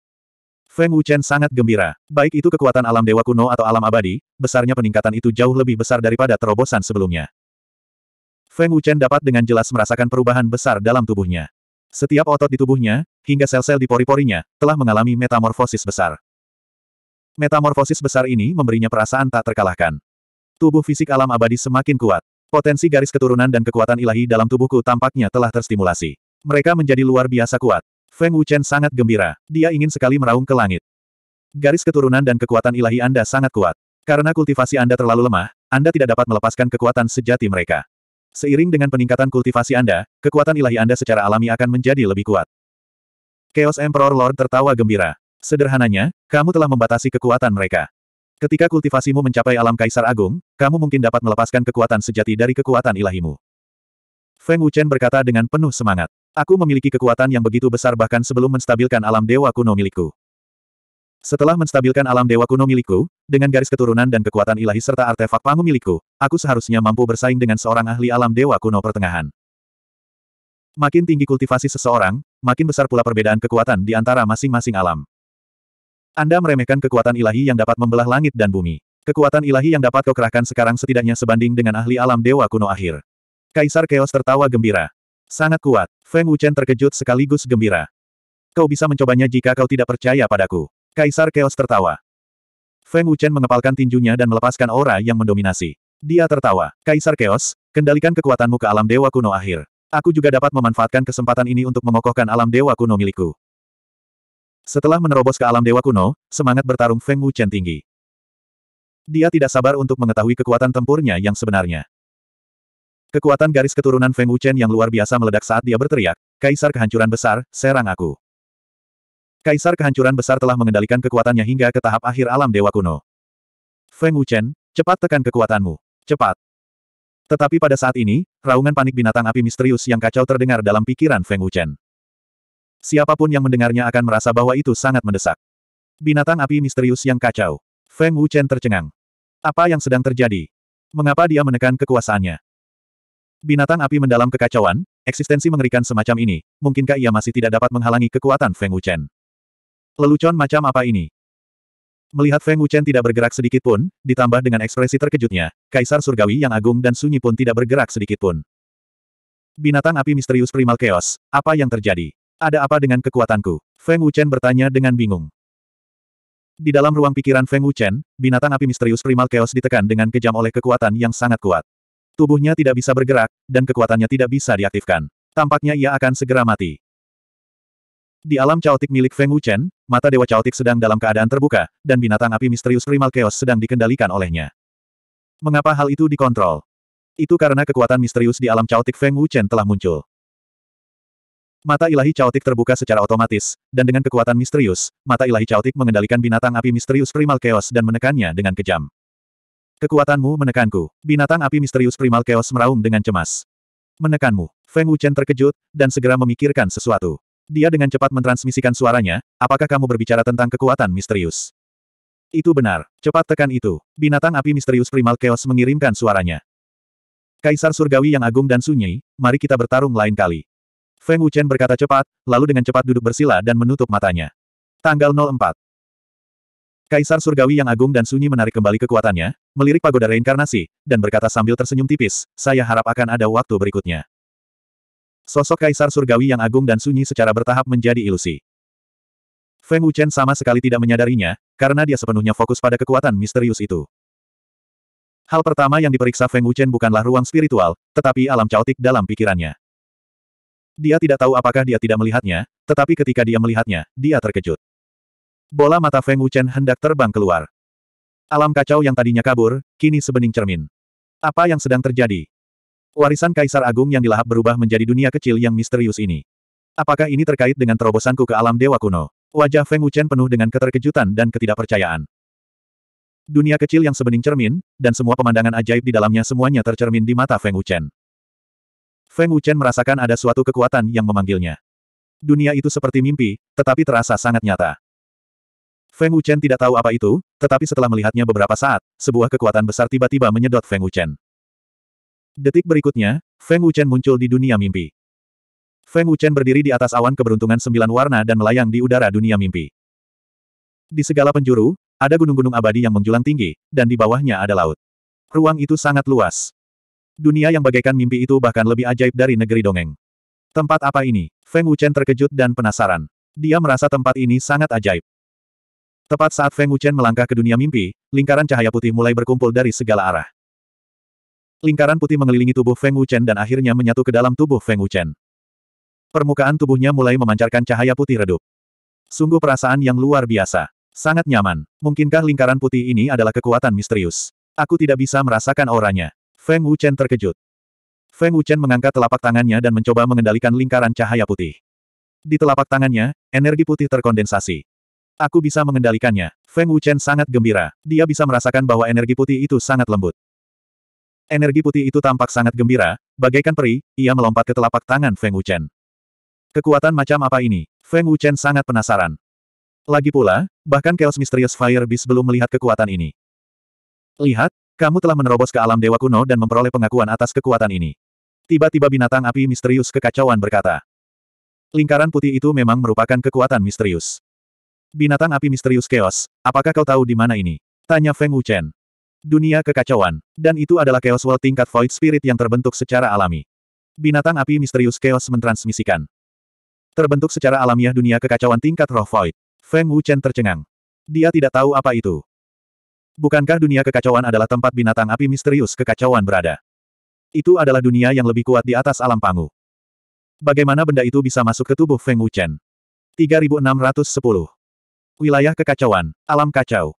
Feng Wuchen sangat gembira. Baik itu kekuatan alam dewa kuno atau alam abadi, besarnya peningkatan itu jauh lebih besar daripada terobosan sebelumnya. Feng Wuchen dapat dengan jelas merasakan perubahan besar dalam tubuhnya. Setiap otot di tubuhnya, hingga sel-sel di pori-porinya, telah mengalami metamorfosis besar. Metamorfosis besar ini memberinya perasaan tak terkalahkan. Tubuh fisik alam abadi semakin kuat. Potensi garis keturunan dan kekuatan ilahi dalam tubuhku tampaknya telah terstimulasi. Mereka menjadi luar biasa kuat. Feng Wuchen sangat gembira. Dia ingin sekali meraung ke langit. Garis keturunan dan kekuatan ilahi Anda sangat kuat. Karena kultivasi Anda terlalu lemah, Anda tidak dapat melepaskan kekuatan sejati mereka. Seiring dengan peningkatan kultivasi Anda, kekuatan ilahi Anda secara alami akan menjadi lebih kuat. Chaos Emperor Lord tertawa gembira. Sederhananya, kamu telah membatasi kekuatan mereka. Ketika kultivasimu mencapai alam kaisar agung, kamu mungkin dapat melepaskan kekuatan sejati dari kekuatan ilahimu. Feng Wuchen berkata dengan penuh semangat. Aku memiliki kekuatan yang begitu besar bahkan sebelum menstabilkan alam dewa kuno milikku. Setelah menstabilkan alam dewa kuno milikku, dengan garis keturunan dan kekuatan ilahi serta artefak pangu milikku, aku seharusnya mampu bersaing dengan seorang ahli alam dewa kuno pertengahan. Makin tinggi kultivasi seseorang, makin besar pula perbedaan kekuatan di antara masing-masing alam. Anda meremehkan kekuatan ilahi yang dapat membelah langit dan bumi. Kekuatan ilahi yang dapat kau kerahkan sekarang setidaknya sebanding dengan ahli alam dewa kuno akhir. Kaisar Chaos tertawa gembira. Sangat kuat. Feng Wuchen terkejut sekaligus gembira. Kau bisa mencobanya jika kau tidak percaya padaku. Kaisar Chaos tertawa. Feng Wuchen mengepalkan tinjunya dan melepaskan aura yang mendominasi. Dia tertawa. Kaisar Chaos, kendalikan kekuatanmu ke alam dewa kuno akhir. Aku juga dapat memanfaatkan kesempatan ini untuk mengokohkan alam dewa kuno milikku. Setelah menerobos ke alam dewa kuno, semangat bertarung Feng Wuchen tinggi. Dia tidak sabar untuk mengetahui kekuatan tempurnya yang sebenarnya. Kekuatan garis keturunan Feng Wuchen yang luar biasa meledak saat dia berteriak, Kaisar Kehancuran Besar, serang aku. Kaisar Kehancuran Besar telah mengendalikan kekuatannya hingga ke tahap akhir alam dewa kuno. Feng Wuchen, cepat tekan kekuatanmu. Cepat. Tetapi pada saat ini, raungan panik binatang api misterius yang kacau terdengar dalam pikiran Feng Wuchen. Siapapun yang mendengarnya akan merasa bahwa itu sangat mendesak. Binatang api misterius yang kacau. Feng Wuchen tercengang. Apa yang sedang terjadi? Mengapa dia menekan kekuasaannya? Binatang api mendalam kekacauan, eksistensi mengerikan semacam ini, mungkinkah ia masih tidak dapat menghalangi kekuatan Feng Wuchen? Lelucon macam apa ini? Melihat Feng Wuchen tidak bergerak sedikit pun, ditambah dengan ekspresi terkejutnya, Kaisar Surgawi yang agung dan sunyi pun tidak bergerak sedikit pun. Binatang api misterius primal chaos, apa yang terjadi? Ada apa dengan kekuatanku? Feng Wuchen bertanya dengan bingung. Di dalam ruang pikiran Feng Wuchen, binatang api misterius primal chaos ditekan dengan kejam oleh kekuatan yang sangat kuat. Tubuhnya tidak bisa bergerak, dan kekuatannya tidak bisa diaktifkan. Tampaknya ia akan segera mati. Di alam caotik milik Feng Wuchen, mata Dewa Caotik sedang dalam keadaan terbuka, dan binatang api misterius primal chaos sedang dikendalikan olehnya. Mengapa hal itu dikontrol? Itu karena kekuatan misterius di alam caotik Feng Wuchen telah muncul. Mata ilahi caotik terbuka secara otomatis, dan dengan kekuatan misterius, mata ilahi caotik mengendalikan binatang api misterius primal chaos dan menekannya dengan kejam. Kekuatanmu menekanku. Binatang api misterius primal chaos meraung dengan cemas. Menekanmu. Feng Wuchen terkejut, dan segera memikirkan sesuatu. Dia dengan cepat mentransmisikan suaranya, apakah kamu berbicara tentang kekuatan misterius? Itu benar. Cepat tekan itu. Binatang api misterius primal chaos mengirimkan suaranya. Kaisar Surgawi yang agung dan sunyi, mari kita bertarung lain kali. Feng Wuchen berkata cepat, lalu dengan cepat duduk bersila dan menutup matanya. Tanggal 04. Kaisar Surgawi yang agung dan sunyi menarik kembali kekuatannya, melirik pagoda reinkarnasi, dan berkata sambil tersenyum tipis, saya harap akan ada waktu berikutnya. Sosok Kaisar Surgawi yang agung dan sunyi secara bertahap menjadi ilusi. Feng Wuchen sama sekali tidak menyadarinya, karena dia sepenuhnya fokus pada kekuatan misterius itu. Hal pertama yang diperiksa Feng Wuchen bukanlah ruang spiritual, tetapi alam caotik dalam pikirannya. Dia tidak tahu apakah dia tidak melihatnya, tetapi ketika dia melihatnya, dia terkejut. Bola mata Feng Wuchen hendak terbang keluar. Alam kacau yang tadinya kabur, kini sebening cermin. Apa yang sedang terjadi? Warisan Kaisar Agung yang dilahap berubah menjadi dunia kecil yang misterius ini. Apakah ini terkait dengan terobosanku ke alam dewa kuno? Wajah Feng Wuchen penuh dengan keterkejutan dan ketidakpercayaan. Dunia kecil yang sebening cermin, dan semua pemandangan ajaib di dalamnya semuanya tercermin di mata Feng Wuchen. Feng Wuchen merasakan ada suatu kekuatan yang memanggilnya. Dunia itu seperti mimpi, tetapi terasa sangat nyata. Feng Wuchen tidak tahu apa itu, tetapi setelah melihatnya beberapa saat, sebuah kekuatan besar tiba-tiba menyedot Feng Wuchen. Detik berikutnya, Feng Wuchen muncul di dunia mimpi. Feng Wuchen berdiri di atas awan keberuntungan sembilan warna dan melayang di udara dunia mimpi. Di segala penjuru, ada gunung-gunung abadi yang menjulang tinggi, dan di bawahnya ada laut. Ruang itu sangat luas. Dunia yang bagaikan mimpi itu bahkan lebih ajaib dari negeri dongeng. Tempat apa ini? Feng Wuchen terkejut dan penasaran. Dia merasa tempat ini sangat ajaib. Tepat saat Feng Wuchen melangkah ke dunia mimpi, lingkaran cahaya putih mulai berkumpul dari segala arah. Lingkaran putih mengelilingi tubuh Feng Wuchen dan akhirnya menyatu ke dalam tubuh Feng Wuchen. Permukaan tubuhnya mulai memancarkan cahaya putih redup. Sungguh perasaan yang luar biasa. Sangat nyaman. Mungkinkah lingkaran putih ini adalah kekuatan misterius? Aku tidak bisa merasakan auranya. Feng Wuchen terkejut. Feng Wuchen mengangkat telapak tangannya dan mencoba mengendalikan lingkaran cahaya putih. Di telapak tangannya, energi putih terkondensasi. Aku bisa mengendalikannya. Feng Wuchen sangat gembira. Dia bisa merasakan bahwa energi putih itu sangat lembut. Energi putih itu tampak sangat gembira, bagaikan peri, ia melompat ke telapak tangan Feng Wuchen. Kekuatan macam apa ini? Feng Wuchen sangat penasaran. Lagi pula, bahkan Chaos Mysterious Fire Beast belum melihat kekuatan ini. Lihat, kamu telah menerobos ke alam dewa kuno dan memperoleh pengakuan atas kekuatan ini. Tiba-tiba binatang api misterius kekacauan berkata. Lingkaran putih itu memang merupakan kekuatan misterius. Binatang api misterius chaos, apakah kau tahu di mana ini? Tanya Feng Wuchen. Dunia kekacauan. Dan itu adalah chaos world tingkat void spirit yang terbentuk secara alami. Binatang api misterius chaos mentransmisikan. Terbentuk secara alamiah dunia kekacauan tingkat roh void. Feng Wuchen tercengang. Dia tidak tahu apa itu. Bukankah dunia kekacauan adalah tempat binatang api misterius kekacauan berada? Itu adalah dunia yang lebih kuat di atas alam pangu. Bagaimana benda itu bisa masuk ke tubuh Feng Wuchen? 3610. Wilayah kekacauan, alam kacau.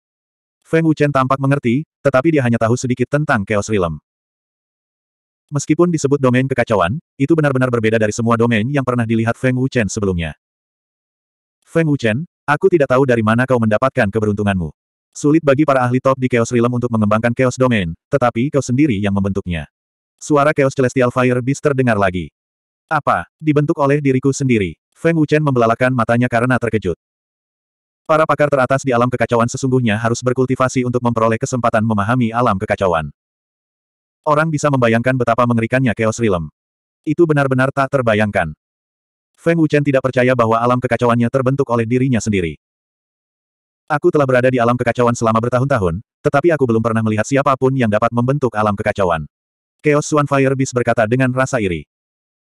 Feng Wuchen tampak mengerti, tetapi dia hanya tahu sedikit tentang Chaos Realm. Meskipun disebut domain kekacauan, itu benar-benar berbeda dari semua domain yang pernah dilihat Feng Wuchen sebelumnya. Feng Wuchen, aku tidak tahu dari mana kau mendapatkan keberuntunganmu. Sulit bagi para ahli top di Chaos Realm untuk mengembangkan Chaos Domain, tetapi kau sendiri yang membentuknya. Suara Chaos Celestial Fire Beast terdengar lagi. Apa? Dibentuk oleh diriku sendiri. Feng Wuchen membelalakan matanya karena terkejut. Para pakar teratas di alam kekacauan sesungguhnya harus berkultivasi untuk memperoleh kesempatan memahami alam kekacauan. Orang bisa membayangkan betapa mengerikannya Chaos Realm. Itu benar-benar tak terbayangkan. Feng Wuchen tidak percaya bahwa alam kekacauannya terbentuk oleh dirinya sendiri. Aku telah berada di alam kekacauan selama bertahun-tahun, tetapi aku belum pernah melihat siapapun yang dapat membentuk alam kekacauan. Chaos Swan Fire Beast berkata dengan rasa iri.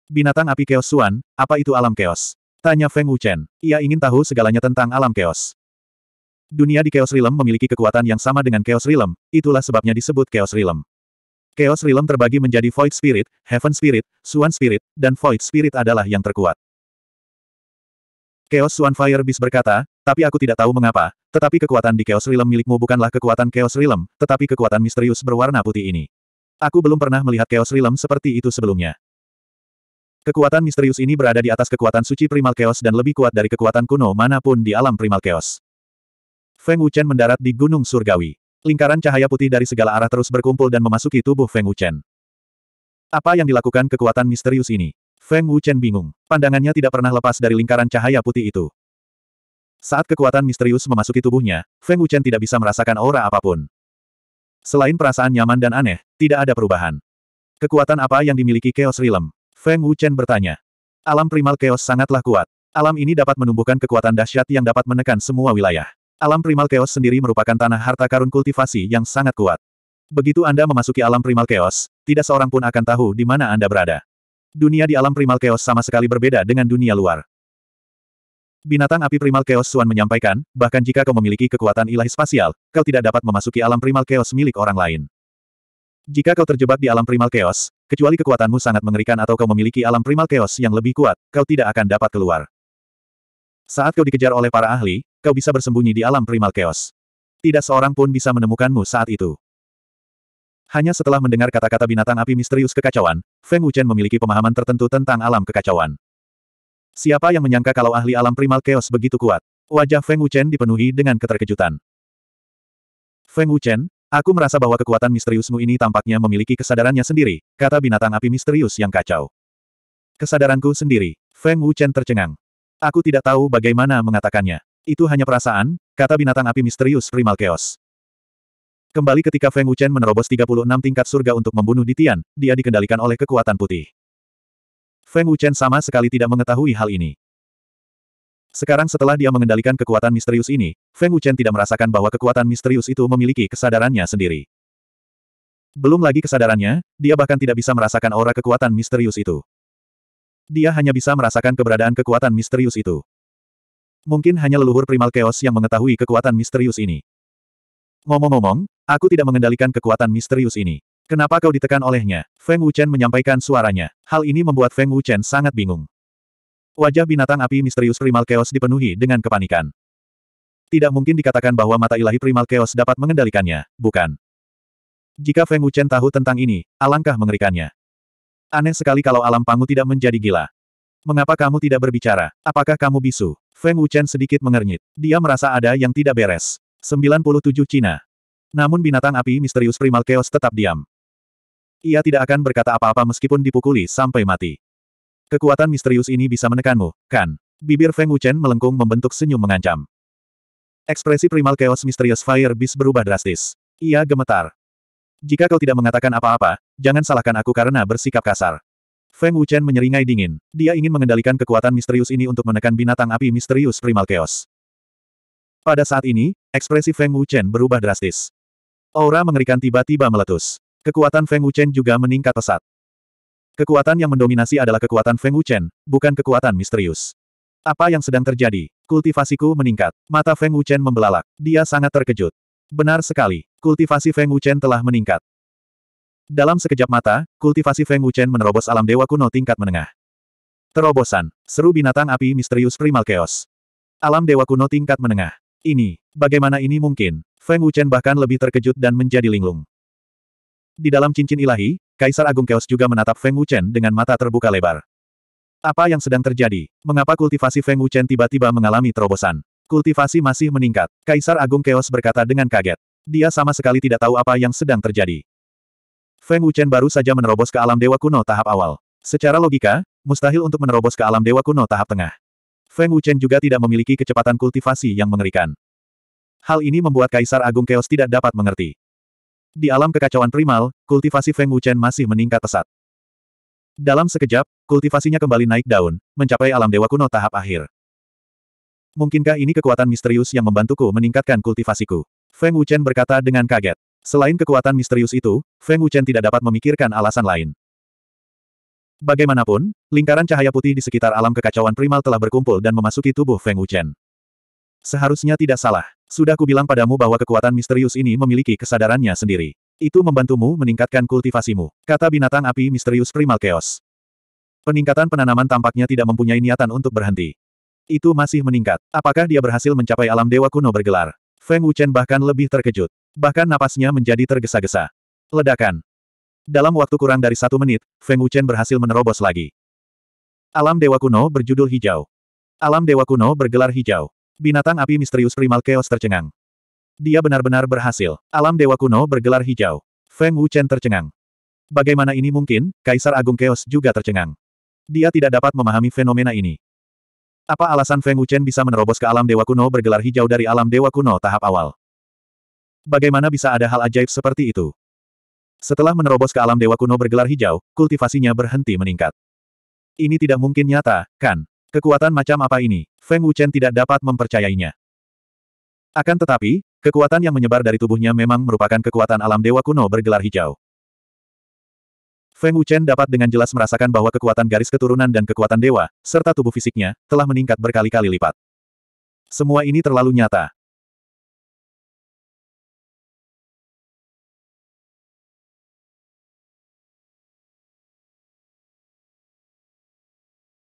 Binatang api Chaos Swan, apa itu alam chaos? Tanya Feng Wuchen. Ia ingin tahu segalanya tentang alam chaos. Dunia di Chaos Realm memiliki kekuatan yang sama dengan Chaos Realm, itulah sebabnya disebut Chaos Realm. Chaos Realm terbagi menjadi Void Spirit, Heaven Spirit, Swan Spirit, dan Void Spirit adalah yang terkuat. Chaos Swan Fire Beast berkata, tapi aku tidak tahu mengapa, tetapi kekuatan di Chaos Realm milikmu bukanlah kekuatan Chaos Realm, tetapi kekuatan misterius berwarna putih ini. Aku belum pernah melihat Chaos Realm seperti itu sebelumnya. Kekuatan misterius ini berada di atas kekuatan suci primal chaos dan lebih kuat dari kekuatan kuno manapun di alam primal chaos. Feng Wuchen mendarat di Gunung Surgawi. Lingkaran cahaya putih dari segala arah terus berkumpul dan memasuki tubuh Feng Wuchen. Apa yang dilakukan kekuatan misterius ini? Feng Wuchen bingung. Pandangannya tidak pernah lepas dari lingkaran cahaya putih itu. Saat kekuatan misterius memasuki tubuhnya, Feng Wuchen tidak bisa merasakan aura apapun. Selain perasaan nyaman dan aneh, tidak ada perubahan. Kekuatan apa yang dimiliki Chaos Realm? Feng Wuchen bertanya. Alam primal Chaos sangatlah kuat. Alam ini dapat menumbuhkan kekuatan dahsyat yang dapat menekan semua wilayah. Alam primal Chaos sendiri merupakan tanah harta karun kultivasi yang sangat kuat. Begitu Anda memasuki alam primal Chaos, tidak seorang pun akan tahu di mana Anda berada. Dunia di alam primal chaos sama sekali berbeda dengan dunia luar. Binatang api primal Chaos Suan menyampaikan, bahkan jika kau memiliki kekuatan ilahi spasial, kau tidak dapat memasuki alam primal Chaos milik orang lain. Jika kau terjebak di alam primal Chaos, kecuali kekuatanmu sangat mengerikan atau kau memiliki alam primal Chaos yang lebih kuat, kau tidak akan dapat keluar. Saat kau dikejar oleh para ahli, kau bisa bersembunyi di alam primal Chaos. Tidak seorang pun bisa menemukanmu saat itu. Hanya setelah mendengar kata-kata binatang api misterius kekacauan, Feng Wuchen memiliki pemahaman tertentu tentang alam kekacauan. Siapa yang menyangka kalau ahli alam primal chaos begitu kuat? Wajah Feng Wuchen dipenuhi dengan keterkejutan. Feng Wuchen, aku merasa bahwa kekuatan misteriusmu ini tampaknya memiliki kesadarannya sendiri, kata binatang api misterius yang kacau. Kesadaranku sendiri. Feng Wuchen tercengang. Aku tidak tahu bagaimana mengatakannya. Itu hanya perasaan, kata binatang api misterius primal chaos. Kembali ketika Feng Wuchen menerobos 36 tingkat surga untuk membunuh Ditian, dia dikendalikan oleh kekuatan putih. Feng Wuchen sama sekali tidak mengetahui hal ini. Sekarang setelah dia mengendalikan kekuatan misterius ini, Feng Wuchen tidak merasakan bahwa kekuatan misterius itu memiliki kesadarannya sendiri. Belum lagi kesadarannya, dia bahkan tidak bisa merasakan aura kekuatan misterius itu. Dia hanya bisa merasakan keberadaan kekuatan misterius itu. Mungkin hanya leluhur primal chaos yang mengetahui kekuatan misterius ini. Ngomong-ngomong, aku tidak mengendalikan kekuatan misterius ini. Kenapa kau ditekan olehnya? Feng Wuchen menyampaikan suaranya. Hal ini membuat Feng Wuchen sangat bingung. Wajah binatang api misterius primal chaos dipenuhi dengan kepanikan. Tidak mungkin dikatakan bahwa mata ilahi primal chaos dapat mengendalikannya, bukan? Jika Feng Wuchen tahu tentang ini, alangkah mengerikannya. Aneh sekali kalau alam pangu tidak menjadi gila. Mengapa kamu tidak berbicara? Apakah kamu bisu? Feng Wuchen sedikit mengernyit. Dia merasa ada yang tidak beres. 97 Cina. Namun binatang api misterius primal chaos tetap diam. Ia tidak akan berkata apa-apa meskipun dipukuli sampai mati. Kekuatan misterius ini bisa menekanmu, kan? Bibir Feng Wuchen melengkung membentuk senyum mengancam. Ekspresi primal Chaos misterius Fire Beast berubah drastis. Ia gemetar. Jika kau tidak mengatakan apa-apa, jangan salahkan aku karena bersikap kasar. Feng Wuchen menyeringai dingin. Dia ingin mengendalikan kekuatan misterius ini untuk menekan binatang api misterius primal chaos. Pada saat ini, ekspresi Feng Wuchen berubah drastis. Aura mengerikan tiba-tiba meletus. Kekuatan Feng Wuchen juga meningkat pesat. Kekuatan yang mendominasi adalah kekuatan Feng Wuchen, bukan kekuatan misterius. Apa yang sedang terjadi? Kultivasiku meningkat. Mata Feng Wuchen membelalak. Dia sangat terkejut. Benar sekali, kultivasi Feng Wuchen telah meningkat. Dalam sekejap mata, kultivasi Feng Wuchen menerobos alam dewa kuno tingkat menengah. Terobosan, seru binatang api misterius primal chaos. Alam dewa kuno tingkat menengah. Ini, bagaimana ini mungkin? Feng Wuchen bahkan lebih terkejut dan menjadi linglung. Di dalam cincin ilahi, Kaisar Agung keos juga menatap Feng Wuchen dengan mata terbuka lebar. Apa yang sedang terjadi? Mengapa kultivasi Feng Wuchen tiba-tiba mengalami terobosan? Kultivasi masih meningkat. Kaisar Agung keos berkata dengan kaget. Dia sama sekali tidak tahu apa yang sedang terjadi. Feng Wuchen baru saja menerobos ke alam dewa kuno tahap awal. Secara logika, mustahil untuk menerobos ke alam dewa kuno tahap tengah. Feng Wuchen juga tidak memiliki kecepatan kultivasi yang mengerikan. Hal ini membuat Kaisar Agung keos tidak dapat mengerti. Di alam kekacauan primal, kultivasi Feng Wuchen masih meningkat pesat. Dalam sekejap, kultivasinya kembali naik daun, mencapai alam dewa kuno tahap akhir. Mungkinkah ini kekuatan misterius yang membantuku meningkatkan kultivasiku? Feng Wuchen berkata dengan kaget. Selain kekuatan misterius itu, Feng Wuchen tidak dapat memikirkan alasan lain. Bagaimanapun, lingkaran cahaya putih di sekitar alam kekacauan primal telah berkumpul dan memasuki tubuh Feng Wuchen. Seharusnya tidak salah. Sudah kubilang padamu bahwa kekuatan misterius ini memiliki kesadarannya sendiri. Itu membantumu meningkatkan kultivasimu, kata binatang api misterius primal chaos. Peningkatan penanaman tampaknya tidak mempunyai niatan untuk berhenti. Itu masih meningkat. Apakah dia berhasil mencapai alam dewa kuno bergelar? Feng Wuchen bahkan lebih terkejut. Bahkan napasnya menjadi tergesa-gesa. Ledakan. Dalam waktu kurang dari satu menit, Feng Wuchen berhasil menerobos lagi. Alam Dewa Kuno berjudul Hijau. Alam Dewa Kuno bergelar hijau. Binatang api misterius primal chaos tercengang. Dia benar-benar berhasil. Alam dewa kuno bergelar hijau. Feng Wuchen tercengang. Bagaimana ini mungkin, Kaisar Agung Chaos juga tercengang. Dia tidak dapat memahami fenomena ini. Apa alasan Feng Wuchen bisa menerobos ke alam dewa kuno bergelar hijau dari alam dewa kuno tahap awal? Bagaimana bisa ada hal ajaib seperti itu? Setelah menerobos ke alam dewa kuno bergelar hijau, kultivasinya berhenti meningkat. Ini tidak mungkin nyata, kan? Kekuatan macam apa ini? Feng Wuchen tidak dapat mempercayainya. Akan tetapi, kekuatan yang menyebar dari tubuhnya memang merupakan kekuatan alam dewa kuno bergelar hijau. Feng Wuchen dapat dengan jelas merasakan bahwa kekuatan garis keturunan dan kekuatan dewa, serta tubuh fisiknya, telah meningkat berkali-kali lipat. Semua ini terlalu nyata.